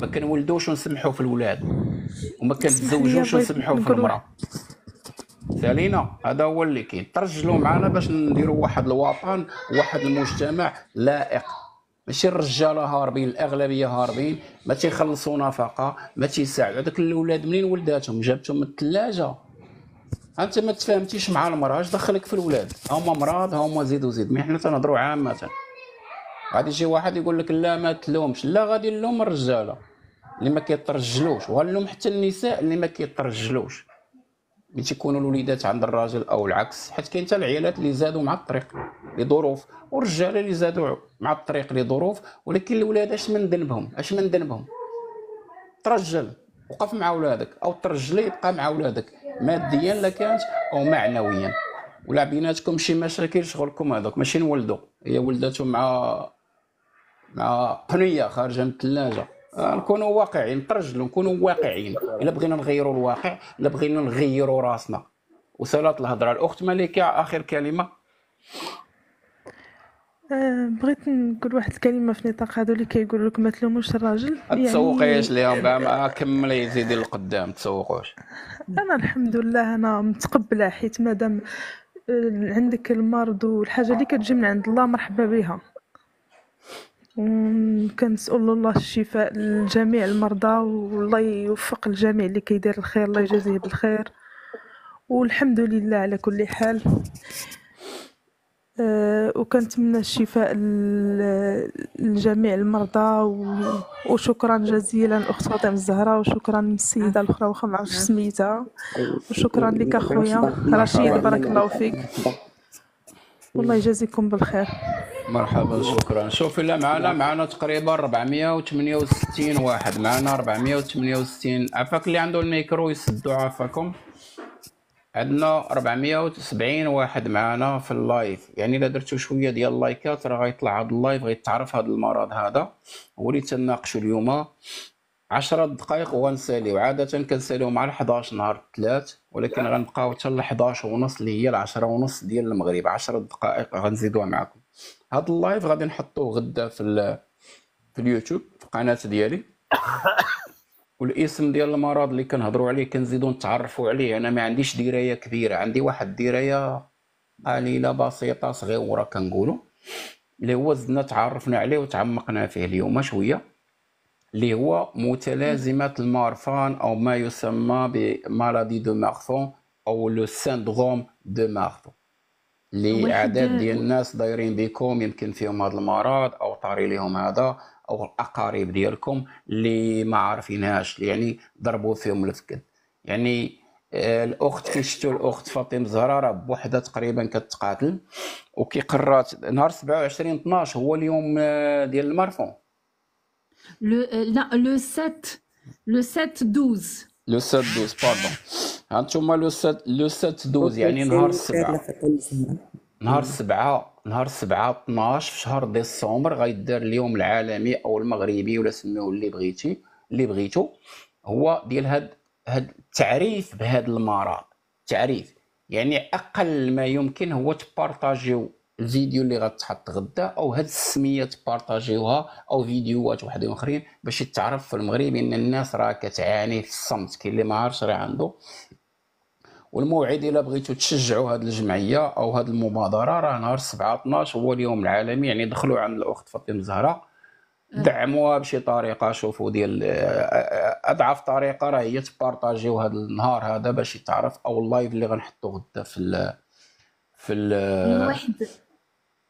ما كنولدوش ونسمحوا في الولاد وما كنتزوجوش ونسمحوا في المراه سالينا هذا هو اللي كاين ترجلوا معنا باش نديروا واحد الوطن واحد المجتمع لائق ماشي الرجاله هاربين الاغلبيه هاربين ما تيخلصوا نفقه ما تيساعدوا هذوك الاولاد منين ولداتهم جابتهم من الثلاجه انت ما تفهمتيش مع المراه اش دخلك في الولاد هما مراض هما زيد وزيد مي حنا تنهضروا عامه غادي يجي واحد يقول لك لا ما تلومش لا غادي نلوم الرجاله اللي ما كيترجلوش وغنلوم حتى النساء اللي ما كيترجلوش ملي تيكونوا الوليدات عند الراجل او العكس حيت كاين حتى العيالات اللي زادوا مع الطريق لظروف والرجاله اللي زادوا مع الطريق لظروف ولكن الولاد اش من ذنبهم اش من ذنبهم ترجل وقف مع ولادك او ترجلي يبقى مع ولادك ماديا لا كانت او معنويا ولا بيناتكم شي مشاكل شغلكم هذوك ماشي نولدوا هي ولداتهم مع قنيه خارجه من الثلاجه آه، نكونوا واقعيين نترجلوا نكونوا واقعيين الا بغينا نغيروا الواقع الا بغينا نغيروا راسنا وصلت الهضره الاخت ملكه اخر كلمه آه، بغيت نقول واحد الكلمه في نطاق هذو اللي كيقولوا لك ما تلوموش الراجل يعني... تسوقيش ليهم ما كملي زيدي لقدام تسوقوش انا الحمد لله انا متقبله حيت مادام آه، عندك المرض والحاجه اللي كتجي من عند الله مرحبا بها وكنسأل الله الشفاء لجميع المرضى والله يوفق الجميع اللي كيدير الخير الله يجازيه بالخير والحمد لله على كل حال آه، وكنتمنى الشفاء لجميع المرضى و... وشكرا جزيلا اخت فاطمه الزهراء وشكرا السيده الاخرى واخا ما عرفتش سميتها وشكرا لك اخويا رشيد بارك الله فيك والله يجازيكم بالخير مرحبا شكرا شوف الا معنا معنا تقريبا 468 واحد معنا 468 عفاك اللي عنده الميكرو يسدو عفاكم عندنا 470 واحد معنا في اللايف يعني الا درتو شويه ديال اللايكات راه غيطلع هذا اللايف غيتعرف هذا المرض هذا هو اللي تناقشوا اليوم 10 دقائق ونسالي عادة كنساليو مع 11 نهار الثلاث ولكن غنبقاو حتى ل 11 ونص اللي هي 10 ونص ديال المغرب 10 دقائق غنزيدوها معكم هاد اللايف غادي نحطوه غدا في في اليوتيوب في القناه ديالي (laughs) والاسم ديال المرض اللي كنهضروا عليه كنزيدو نتعرفوا عليه انا ما عنديش درايه كبيره عندي واحد الدرايه قليله بسيطه صغيره كنقولوا اللي هو زدنا تعرفنا عليه وتعمقنا فيه اليوم شويه اللي هو متلازمه المارفان او ما يسمى بمالادي دو مارفون او لو سيندروم دو مارفون لاعداد ديال الناس دايرين بكم يمكن فيهم هذا المرض او طاري لهم هذا او الاقارب ديالكم اللي ما عارفينهاش يعني ضربوا فيهم الفكد يعني آه، الاخت كي شفتوا الاخت فاطمه الزهراء راه بوحدها تقريبا كتقاتل وكي قرات نهار 27 12 هو اليوم آه، ديال المارفون لو آه، لا لو 7 لو 7 12 لو 7 دوز باردون هانتوما لو 7 لو 7 دوز يعني نهار السبعه نهار السبعه نهار السبعه 12 في شهر ديسمبر غيدار اليوم العالمي او المغربي ولا سميوه اللي بغيتي اللي بغيتو هو ديال هاد هاد التعريف بهاد المرض تعريف يعني اقل ما يمكن هو تبارطاجيو الفيديو اللي غتحط غدا او هاد السميه تبارطاجيوها او فيديوهات واحد اخرين باش يتعرف في المغرب ان الناس راه كتعاني في الصمت كاين اللي ما عارفش راه عنده والموعد الا بغيتو تشجعوا هاد الجمعيه او هاد المبادره راه نهار 7 12 هو اليوم العالمي يعني دخلوا عند الاخت فاطمه زهره آه. دعموها بشي طريقه شوفوا ديال آه، آه، اضعف طريقه راه هي تبارطاجيو هاد النهار هذا باش يتعرف او اللايف اللي غنحطو غدا في الـ في ال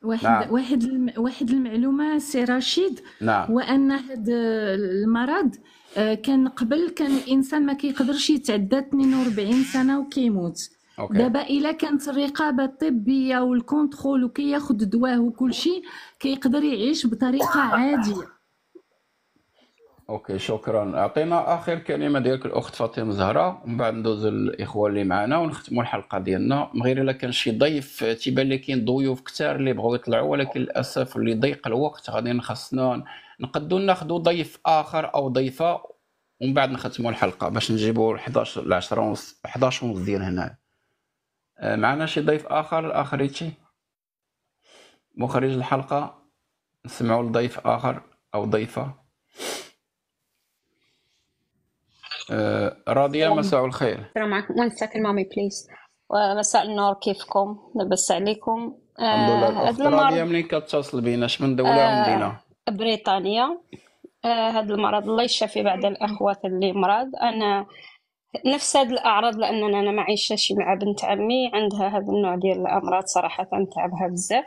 واحد نعم. واحد الم... واحد المعلومه سي رشيد نعم. وان هذا المرض آه، كان قبل كان الانسان ما كيقدرش يتعدى 42 سنه وكيموت دابا الا كانت الرقابه الطبيه والكونترول وكياخذ دواه وكل شيء كيقدر يعيش بطريقه عاديه اوكي شكرا اعطينا اخر كلمه ديالك الاخت فاطمه زهره ومن بعد ندوز الاخوه اللي معنا ونختموا الحلقه ديالنا من غير الا كان شي ضيف تيبان لي كاين ضيوف كثار اللي بغاو يطلعوا ولكن للاسف اللي ضيق الوقت غادي خاصنا نقدو ناخذوا ضيف اخر او ضيفه ومن بعد نختموا الحلقه باش نجيبوا 11 ل 10 ونص 11 ونص ديال هنا آه، معنا شي ضيف اخر اخريتي مخرج الحلقه نسمعوا لضيف اخر او ضيفه آه، راضية مساء الخير السلام عليكم وين ساكن مامي بليز مساء النور كيفكم لاباس عليكم آه، الحمد لله راضية منين كتصل بينا اش من دولة آه مدينة بريطانيا آه، هذا المرض الله يشفي بعد الاخوات اللي مرض انا نفس هاد الاعراض لان انا ما عايشاش مع بنت عمي عندها هذا النوع ديال الامراض صراحه تعبها بزاف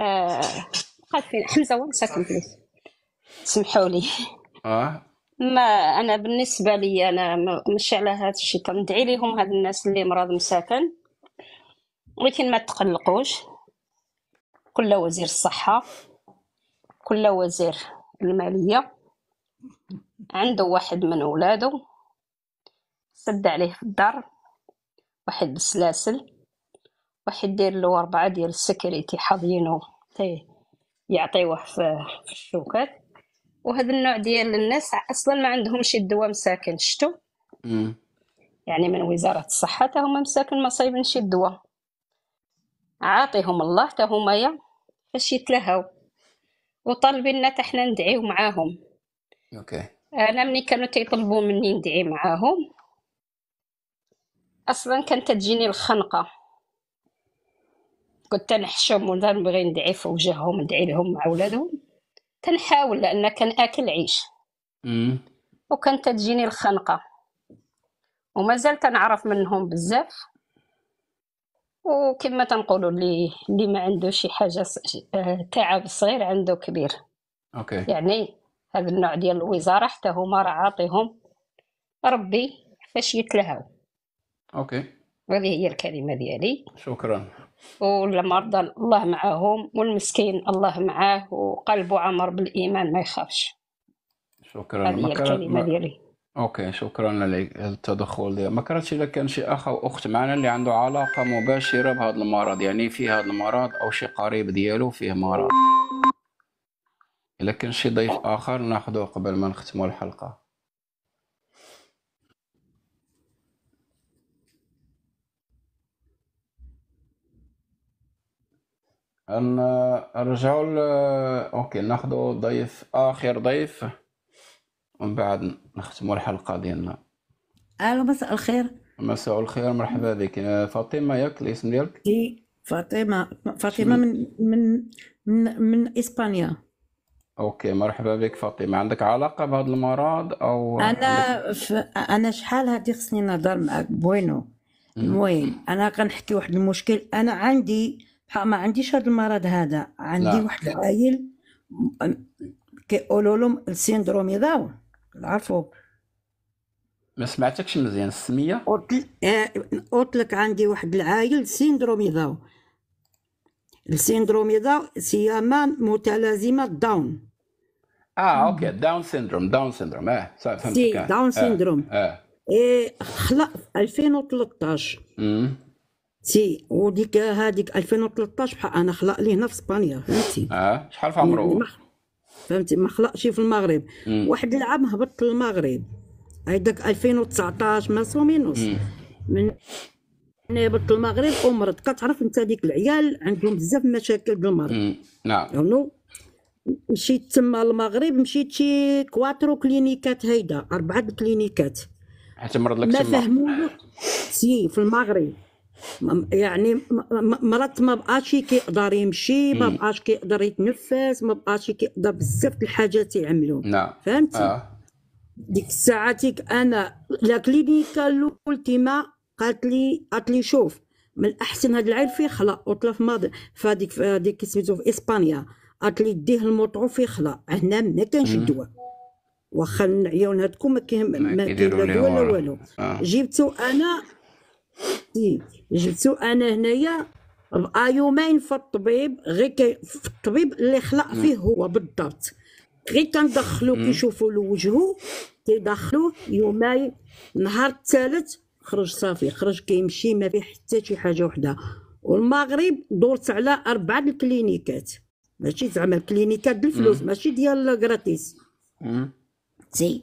آه قاتل حمزه وين ساكن بليز سمحوا لي اه ما انا بالنسبه لي انا ماشي مش على هذا الشيء كندعي ليهم هاد الناس اللي مرض مساكن ولكن ما تقلقوش كل وزير الصحه كل وزير الماليه عنده واحد من ولاده سد عليه في الدار واحد السلاسل واحد دير له أربعة ديال السكريتي حاضينه تي- يعطيوه في الشوكات وهذا النوع ديال الناس اصلا ما عندهمش الدواء مساكن شتو يعني من وزاره الصحه تا هما مساكن ما صايبينش الدواء عاطيهم الله تا هما فاش يتلهاو وطالبيننا تا حنا ندعيو معاهم اوكي انا ملي كانوا تيطلبوا مني ندعي معاهم اصلا كانت تجيني الخنقه كنت نحشم ونبغي ندعي في وجههم ندعي لهم مع ولادهم تنحاول لان كان اكل عيش وكانت تجيني الخنقه ومازال تنعرف منهم بزاف وكما تنقولوا اللي اللي ما عنده شي حاجه آه، تعب صغير عنده كبير اوكي يعني هذا النوع ديال الوزاره حتى هما راه عاطيهم ربي فاش يتلهاو اوكي هذه هي الكلمه ديالي شكرا والمرضى الله معاهم والمسكين الله معاه وقلبه عمر بالإيمان ما يخافش شكرا هذه اوكي شكرا للتدخل ده ما كرهتش اذا كان شي اخ او اخت معنا اللي عنده علاقه مباشره بهذا المرض يعني فيه هذا المرض او شي قريب ديالو فيه مرض الا كان شي ضيف اخر ناخذه قبل ما نختموا الحلقه نرجعو ل... اوكي ناخدو ضيف اخر ضيف ومن بعد نختمو الحلقه ديالنا الو مساء الخير مساء الخير مرحبا بك أه، فاطمه ياك الاسم ديالك اي فاطمه فاطمه من من من, من اسبانيا اوكي مرحبا بك فاطمه عندك علاقه بهذا المرض او انا ف... انا شحال هادي خصني نهضر معك بوينو المهم انا كنحكي واحد المشكل انا عندي ما عنديش هذا المرض هذا عندي لا. واحد العايل كيقولوا لهم السيندروم داون عرفوا ما سمعتكش مزيان السميه آه، قلت لك عندي واحد العايل سيندروم داون السيندروم داون سيما متلازمه داون اه اوكي داون سيندروم داون سيندروم اه صافي فهمتك آه. داون آه، سيندروم اه, آه. إيه خلق 2013 امم سي وديك هذيك 2013 بحال انا خلق لي هنا في اسبانيا فهمتي اه شحال في عمره فهمتي ما خلقش في المغرب مم. واحد العام هبط للمغرب هذاك 2019 ما سومينوس من هبط للمغرب ومرض كتعرف انت هذيك العيال عندهم بزاف مشاكل بالمرض نعم يعني مشيت تما المغرب مشيت شي كواترو كلينيكات هيدا اربعه كلينيكات حتى مرض لك ما فهموا سي في المغرب يعني مرات ما بقاش كيقدر يمشي ما بقاش كيقدر يتنفس ما بقاش كيقدر بزاف الحاجات يعملوا نعم فهمتي آه. ديك الساعه انا لا كلينيكا الولتيما قالت لي قالت لي شوف من الاحسن هاد العيل فيه خلا وطلع في ماضي فهاديك فهاديك سميتو في اسبانيا قالت لي ديه الموطو فيه خلا هنا ما كانش الدواء واخا نعيون هادكم ما كاين ما كاين لا دواء لا والو آه. جبتو انا جبتو انا هنايا يومين في الطبيب غير كي في الطبيب اللي خلق نعم. فيه هو بالضبط غير كندخلو نعم. كيشوفوا الوجه كيدخلوه يومين نهار الثالث خرج صافي خرج كيمشي ما فيه حتى شي حاجه وحده والمغرب دورت على اربعه الكلينيكات ماشي زعما الكلينيكات بالفلوس ماشي ديال غراتيس سي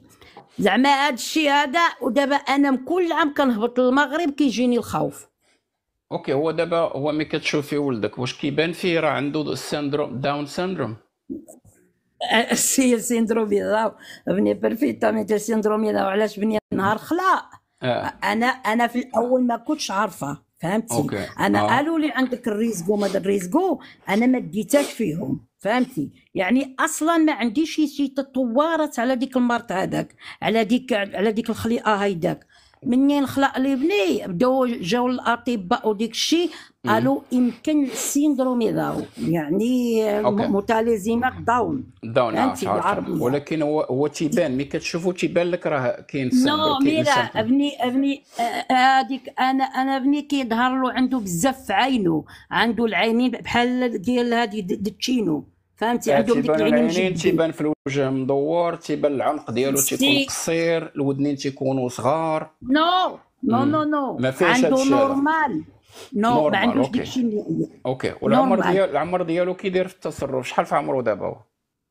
زعما هاد الشيء هذا ودابا انا كل عام كنهبط للمغرب كيجيني الخوف اوكي هو دابا هو ملي كتشوفي ولدك واش كيبان فيه راه عنده السندروم داون سندروم السي يا يلاو بني بيرفيت تاع سيندروم يا علاش بني نهار خلا آه. انا انا في الاول ما كنتش عارفه فهمتي أوكي. انا آه. قالوا لي عندك الريزكو ما الريزكو انا ما ديتاش فيهم فهمتي يعني اصلا ما عنديش شي تطورات على ديك المرض هذاك على ديك على ديك الخليقه هيداك منين خلق لي بني بداو جاو الاطباء وديك الشيء قالوا يمكن السيندروم داو يعني أوكي. متلازمه داون داون آه، عرفت ولكن هو هو تيبان مي كتشوفو تيبان لك راه كاين نو ميرا ابني ابني هذيك آه، انا انا ابني كيظهر له عنده بزاف في عينه عنده العينين بحال ديال هذه دتشينو فهمتي عنده ديك العينين تيبان في الوجه مدور تيبان العنق ديالو تيكون قصير الودنين تيكونوا صغار نو نو نو نو ما فيهاش عنده نورمال نو ما عندوش داكشي اللي اوكي والعمر ديال العمر ديالو كي داير في التصرف شحال في عمره دابا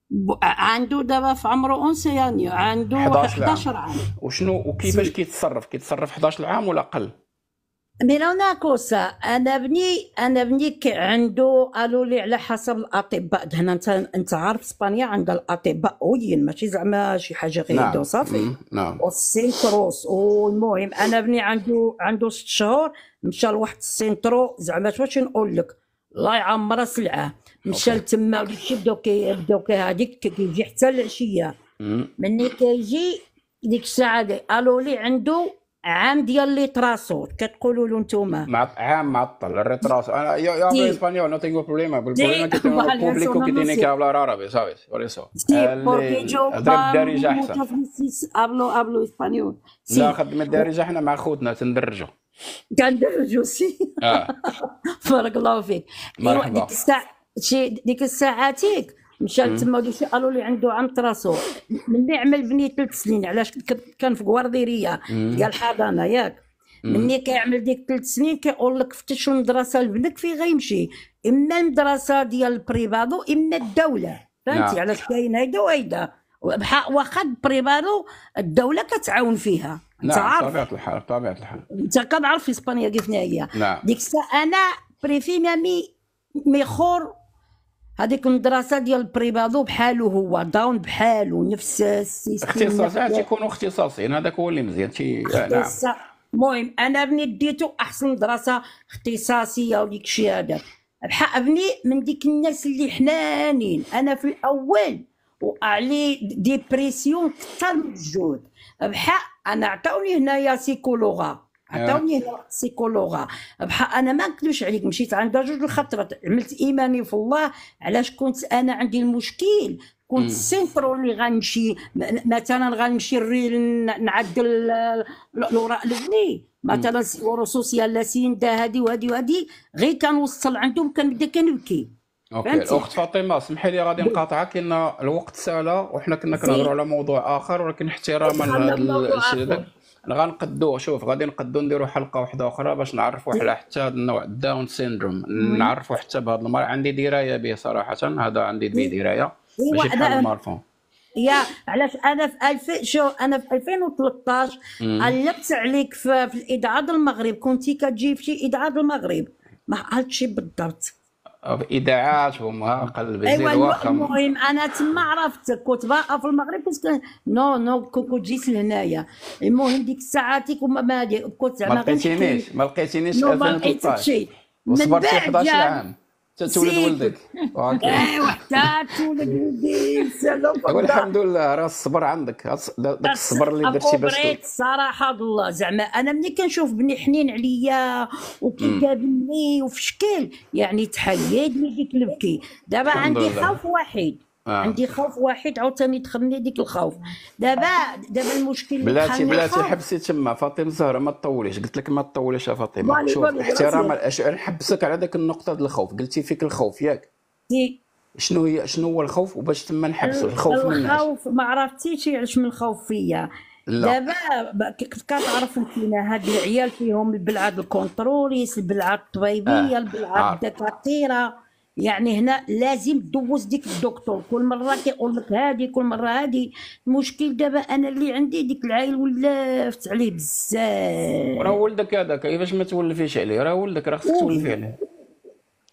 ب... عنده دابا في عمره اونسياني يعني، عنده 11, عام وشنو وكيفاش كيتصرف كيتصرف 11 عام ولا اقل مي رانا كوسا انا بني انا بني عنده قالوا لي على حسب الاطباء هنا انت انت عارف اسبانيا عندها الاطباء وين ماشي زعما شي حاجه غير نعم. صافي نعم والسينكروس والمهم انا بني عنده عنده ست شهور مشى لواحد السنترو زعما واش نقول لك الله يعمرها سلعه مشى لتما وداكشي بداو كي هذيك كيجي حتى العشيه مني كيجي ديك الساعه دي قالوا لي عنده عام ديال لي تراسو كتقولوا له نتوما مع عام معطل لي تراسو انا يا يا اسبانيول نو تينغو بروبليما بالبروبليما كي تينغو بوبليكو كي تيني كي hablar عربي سافيس por eso اضرب الدارجه احسن اسبانيول لا خدمة الدارجه حنا مع خوتنا تندرجوا كان درج آه. (laughs) بارك الله فيك أيوة، ديك الساعه شي ديك الساعاتيك مشى تما شي قالوا لي عنده عم راسو ملي عمل بني ثلاث سنين علاش كان في كوارديريه قال حضانه ياك ملي كيعمل ديك ثلاث سنين كيقول لك فتش المدرسه لبنك فين غيمشي اما المدرسه ديال البريفادو اما الدوله فهمتي نعم. علاش كاين هيدا وهيدا واخا بريبادو الدوله كتعاون فيها نعم بطبيعة طبيعه الحال بطبيعه الحال انت كنعرف في اسبانيا كيف هي نعم ديك الساعه انا بريفي مامي ميخور هذيك المدرسه ديال البريبادو بحاله هو داون بحاله نفس السيستم اختصاصات تيكونوا اختصاصيين هذاك هو اللي مزيان تي آه، نعم المهم انا بني ديتو احسن مدرسه اختصاصيه وديك الشيء هذا بحق ابني من ديك الناس اللي حنانين انا في الاول وعلي ديبريسيون كثر من الجهد بحق انا عطاوني هنايا سيكولوغا عطاوني هنا سيكولوغا بحق انا ما نكذبش عليك مشيت عند جوج الخطرات عملت ايماني في الله علاش كنت انا عندي المشكل كنت السنترو اللي غنمشي مثلا غنمشي الريل نعدل الوراق لبني مثلا ورو سوسيال سين دا هادي وهادي وهادي غير كنوصل عندهم كنبدا كنبكي اوكي الاخت فاطمه سمحي لي غادي نقاطعك لان الوقت سالا وحنا كنا كنهضروا على موضوع اخر ولكن احتراما لهذا غنقدو شوف غادي نقدو نديرو حلقه واحده اخرى باش نعرفوا على حتى هذا النوع الداون سيندروم نعرفوا حتى بهذا المرض عندي درايه به صراحه هذا عندي به درايه ماشي بحال المارفون يا علاش انا في 2000 شو انا في 2013 علقت عليك في, في الاذاعه المغرب كنتي كتجي في شي اذاعه المغرب ما عرفتش بالضبط في اذاعاتهم قلب ايوا المهم انا تما عرفتك كنت باقا في المغرب كنت نو نو كنت جيت لهنايا المهم ديك الساعات ما كنت ما لقيتينيش ما لقيتينيش 2013 وصبرتي 11 عام تولد ولدك ايوا حتى تولد ولدي الحمد لله راه الصبر عندك داك الصبر اللي درتي باش صراحه الله زعما انا ملي كنشوف بني حنين عليا وكيقابلني وفي شكل يعني تحيد لي ديك البكي دابا عندي خوف واحد آه. عندي خوف واحد عاوتاني دخلني ديك الخوف دابا دابا المشكل بلاتي بلاتي حبسي تما فاطمه زهره ما تطوليش قلت لك ما تطوليش يا فاطمه شوف احتراما نحبسك على ديك النقطه ديال الخوف قلتي فيك الخوف ياك شنو هي شنو هو الخوف وباش تما نحبسوا الخوف من الخوف ما عرفتيش علاش من الخوف فيا دابا كتعرف فينا هاد العيال فيهم البلعه الكونتروليس البلعه الطبيبيه آه. البلعه آه. الدكاتره يعني هنا لازم دوز ديك الدكتور كل مره كيقول لك هادي كل مره هادي المشكل دابا انا اللي عندي ديك العائل ولفت عليه بزاف راه ولدك هذاك كيفاش ما تولفيش عليه راه ولدك راه خصك تولفي عليه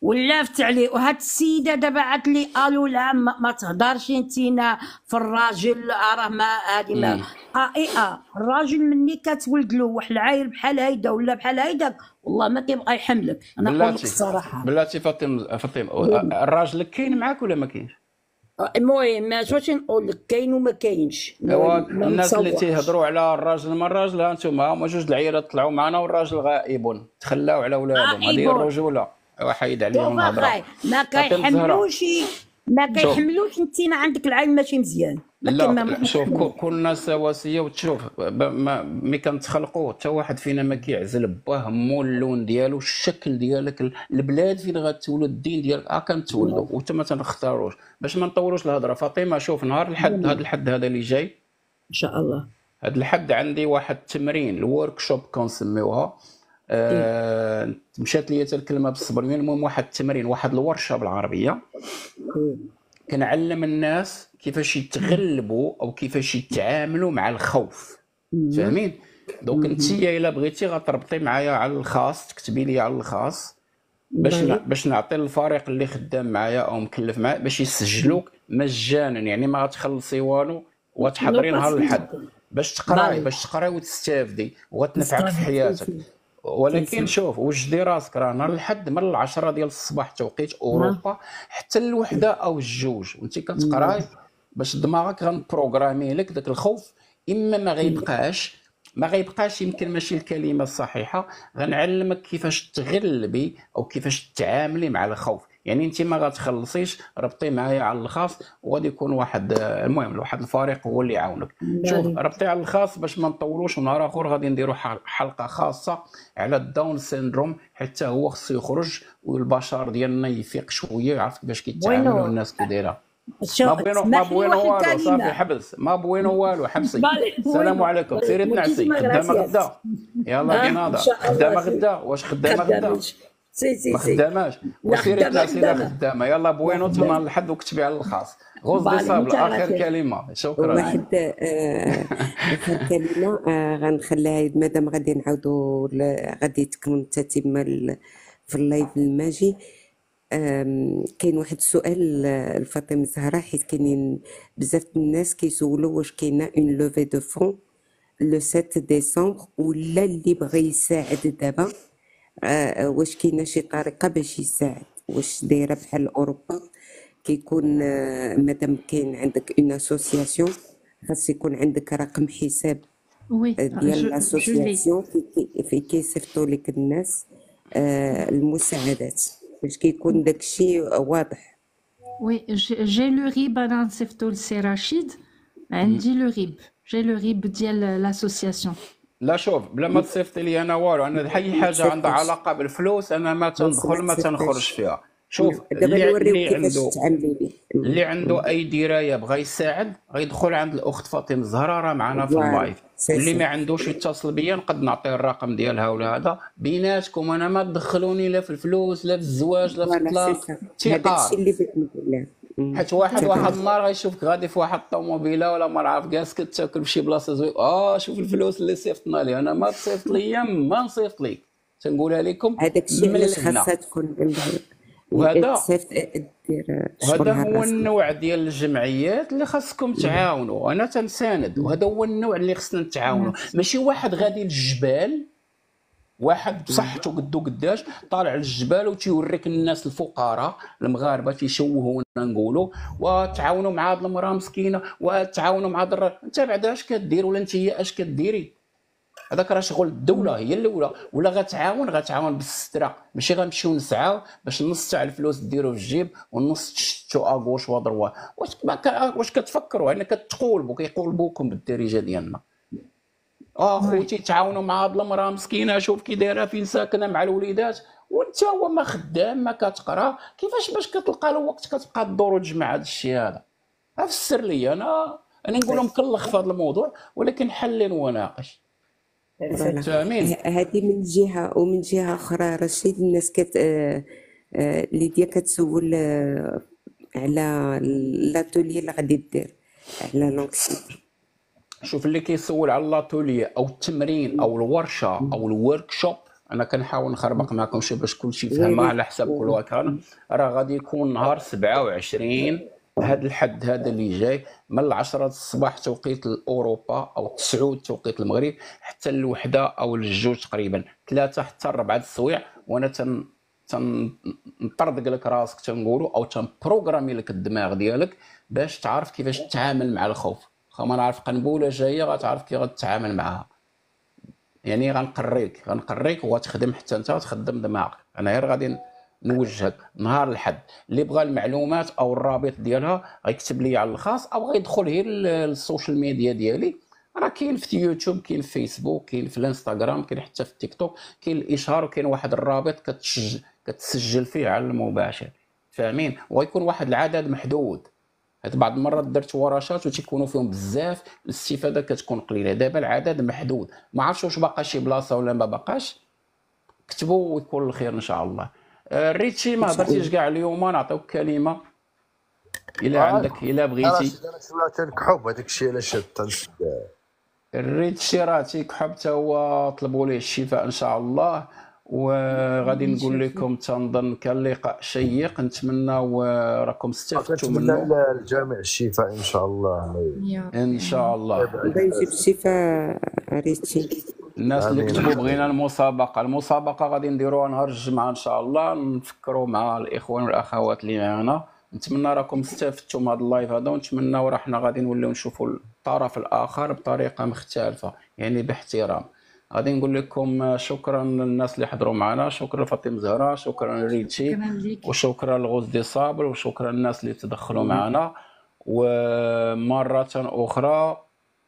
ولافت عليه وهاد السيده دابا عاد لي قالوا لا ما, ما تهضرش انتينا في الراجل آه، راه ما هادي ما اه اي اه الراجل مني كتولد له واحد العايل بحال هيدا ولا بحال هيداك والله ما كيبقى يحملك انا نقول لك الصراحه بلاتي فاطمه فاطمه آه، الراجل كاين معاك ولا ما كاينش آه، المهم ما واش نقول لك كاين وما كاينش الناس اللي تيهضروا على الراجل ما الراجل انتم هما جوج العيالات طلعوا معنا والراجل غائب تخلاو على ولادهم هذه الرجوله وحيد عليهم الهضره ما كيحملوش ما كيحملوش انت عندك العين ماشي مزيان لا شوف كل الناس سواسيه وتشوف ملي كنتخلقوا حتى واحد فينا ما كيعزل باه مو اللون ديالو الشكل ديالك البلاد فين غتولد الدين ديالك اه كنتولدوا وانت ما تنختاروش باش ما نطوروش الهضره فاطمه شوف نهار الحد هذا الحد هذا اللي جاي ان شاء الله هذا الحد عندي واحد التمرين الورك شوب كنسميوها إيه. آه مشات لي الكلمه بالصبر يعني المهم واحد التمرين واحد الورشه بالعربيه إيه. كنعلم الناس كيفاش يتغلبوا او كيفاش يتعاملوا مع الخوف فاهمين دونك انت الا بغيتي غتربطي معايا على الخاص تكتبي لي على الخاص باش طيب. نا... باش نعطي الفريق اللي خدام معايا او مكلف معايا باش يسجلوك مجانا يعني ما غتخلصي والو وتحضري نهار الحد باش تقراي طيب. باش تقراي وتستافدي وغتنفعك في حياتك ولكن شوف وجدي راسك رانا لحد من العشرة ديال الصباح توقيت اوروبا حتى الوحده او الجوج وانت كتقراي باش دماغك غنبروغرامي لك داك الخوف اما ما غيبقاش ما غيبقاش يمكن ماشي الكلمه الصحيحه غنعلمك كيفاش تغلبي او كيفاش تتعاملي مع الخوف يعني انت ما غتخلصيش ربطي معايا على الخاص وغادي يكون واحد آه، المهم واحد الفريق هو اللي يعاونك شوف ربطي على الخاص باش ما نطولوش ونهار اخر غادي نديرو حلقه خاصه على الداون سيندروم حتى هو خصو يخرج والبشر ديالنا يفيق شويه يعرف كيفاش كيتعاملوا الناس كي دايره ما بوينو ما بوينو والو صافي حبس ما بوينو والو حبسي (laughs) السلام عليكم سيري تنعسي خدامه غدا يلاه بيناضه خدامه غدا واش خدامه غدا سي سي ما خداماش وسيرتنا سيره خدامه يلا بوينو تما لحد وكتبي على الخاص غوز دي صابل آه، اخر كلمه شكرا واحد اخر كلمه غنخليها مادام غادي نعاودوا غادي تكون تتم في اللايف الماجي كاين واحد السؤال آه، لفاطمه الزهراء حيت كاينين بزاف الناس كيسولوا واش كاينه اون لوفي دو فون لو 7 ديسمبر ولا اللي بغى يساعد دابا آه، واش كاينه شي طريقه باش يساعد واش دايره بحال اوروبا كيكون آه، مادام كاين عندك اون اسوسياسيون خاص يكون عندك رقم حساب آه، ديال الاسوسياسيون في كيصيفطوا لك الناس المساعدات باش كيكون داكشي واضح وي جي لو ريب انا نصيفطو لسي رشيد عندي لو ريب جي لو ريب ديال لاسوسياسيون لا شوف بلا ما تصيفط لي انا والو انا اي حاجه عندها علاقه بالفلوس انا ما تندخل ما تنخرج فيها شوف اللي, اللي عنده اللي عنده اي درايه بغى يساعد غيدخل عند الاخت فاطمه الزهراء راه معنا في اللايف اللي ما عندوش يتصل بيا نقد نعطيه الرقم ديالها ولا هذا بيناتكم انا ما تدخلوني لا في الفلوس لا في الزواج لا في الطلاق هذا الشيء اللي حيت واحد واحد النهار غيشوفك غادي في واحد الطوموبيله ولا ما عارف كاس كتاكل تاكل فشي بلاصه زوين اه شوف الفلوس اللي صيفطنا لي انا ما تصيفط ليا ما نصيفط لك تنقولها لكم هذاك الشيء اللي خاصها تكون وهذا هذا هو النوع ديال الجمعيات اللي خاصكم تعاونوا انا تنساند وهذا هو النوع اللي خصنا نتعاونوا ماشي واحد غادي للجبال واحد بصحته قدو قداش طالع للجبال وتيوريك الناس الفقراء المغاربه تيشوهونا نقولوا وتعاونوا مع هاد المراه مسكينه وتعاونوا مع هاد انت بعدا اش كدير ولا انت هي اش كديري هذاك راه شغل الدوله هي الاولى ولا غتعاون غتعاون بالستره ماشي غنمشيو نسعاو باش نص تاع الفلوس ديرو في الجيب والنص تشتو اغوش ودروا واش واش كتفكروا انك يعني كتقولبوا كيقولبوكم بالدارجه ديالنا اخوتي تعاونوا مع هاد المراه مسكينه شوف كي دايره فين ساكنه مع الوليدات وانت هو ما خدام ما كتقرا كيفاش باش كتلقى له وقت كتبقى تدور وتجمع هاد الشيء هذا افسر لي انا انا نقول لهم كلخ في هذا الموضوع ولكن حل وناقش هذه من جهه ومن جهه اخرى رشيد الناس كت آه، آه، ليديا كتسول آه، على لاتولي اللي غادي دير على لونكسيتي شوف اللي كيسول على لاتولي او التمرين او الورشه او الورك شوب انا كنحاول نخربق معكم شي باش كلشي يفهمها على حساب كل واحد راه غادي يكون نهار 27 هذا الحد هذا اللي جاي من 10 الصباح توقيت اوروبا او 9 توقيت المغرب حتى الوحده او الجوج تقريبا ثلاثه حتى الربعه السويع وانا تن تنطردق لك راسك تنقولوا او تنبروغرامي لك الدماغ ديالك باش تعرف كيفاش تتعامل مع الخوف ما نعرف قنبوله جايه غتعرف كي غتتعامل معها يعني غنقريك غنقريك وغتخدم حتى انت وتخدم دماغك انا غير غادي نوجهك نهار الحد اللي بغى المعلومات او الرابط ديالها غيكتب لي على الخاص او غيدخل غير للسوشيال ميديا ديالي راه كاين في يوتيوب كاين في فيسبوك كاين في الانستغرام كاين حتى في تيك توك كاين الاشهار وكاين واحد الرابط كتسجل, كتسجل فيه على المباشر فاهمين وغيكون واحد العدد محدود حيت بعض المرات درت ورشات وتيكونوا فيهم بزاف الاستفاده كتكون قليله دابا العدد محدود ما عرفتش واش باقى شي بلاصه ولا ما باقاش كتبوا ويكون الخير ان شاء الله آه، ريتشي ما هضرتيش كاع اليوم نعطيوك كلمه الا آه، عندك الا بغيتي انا تنكحب هذاك الشيء علاش شاد الريتشي راه تيكحب حتى هو طلبوا ليه الشفاء ان شاء الله وغادي نقول لكم تنظن كان لقاء شيق نتمناو راكم استفدتوا منه الجامع الشفاء ان شاء الله ان شاء الله يجيب الشفاء ريتي الناس اللي كتبوا بغينا المسابقه المسابقه غادي نديروها نهار الجمعه ان شاء الله نفكروا مع الاخوان والاخوات اللي معنا نتمنى راكم استفدتوا من هذا اللايف هذا ونتمناو راه حنا غادي نوليو نشوفوا الطرف الاخر بطريقه مختلفه يعني باحترام غادي نقول لكم شكرا للناس اللي حضروا معنا شكرا لفاطمه زهره شكرا لريتشي وشكرا لغوز دي صابر وشكرا للناس اللي تدخلوا معنا ومره اخرى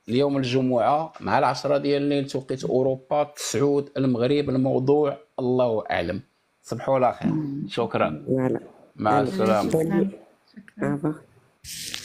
اليوم الجمعه مع العشرة ديال الليل توقيت اوروبا تسعود المغرب الموضوع الله اعلم صبحوا على خير شكرا مع السلامه شكرا.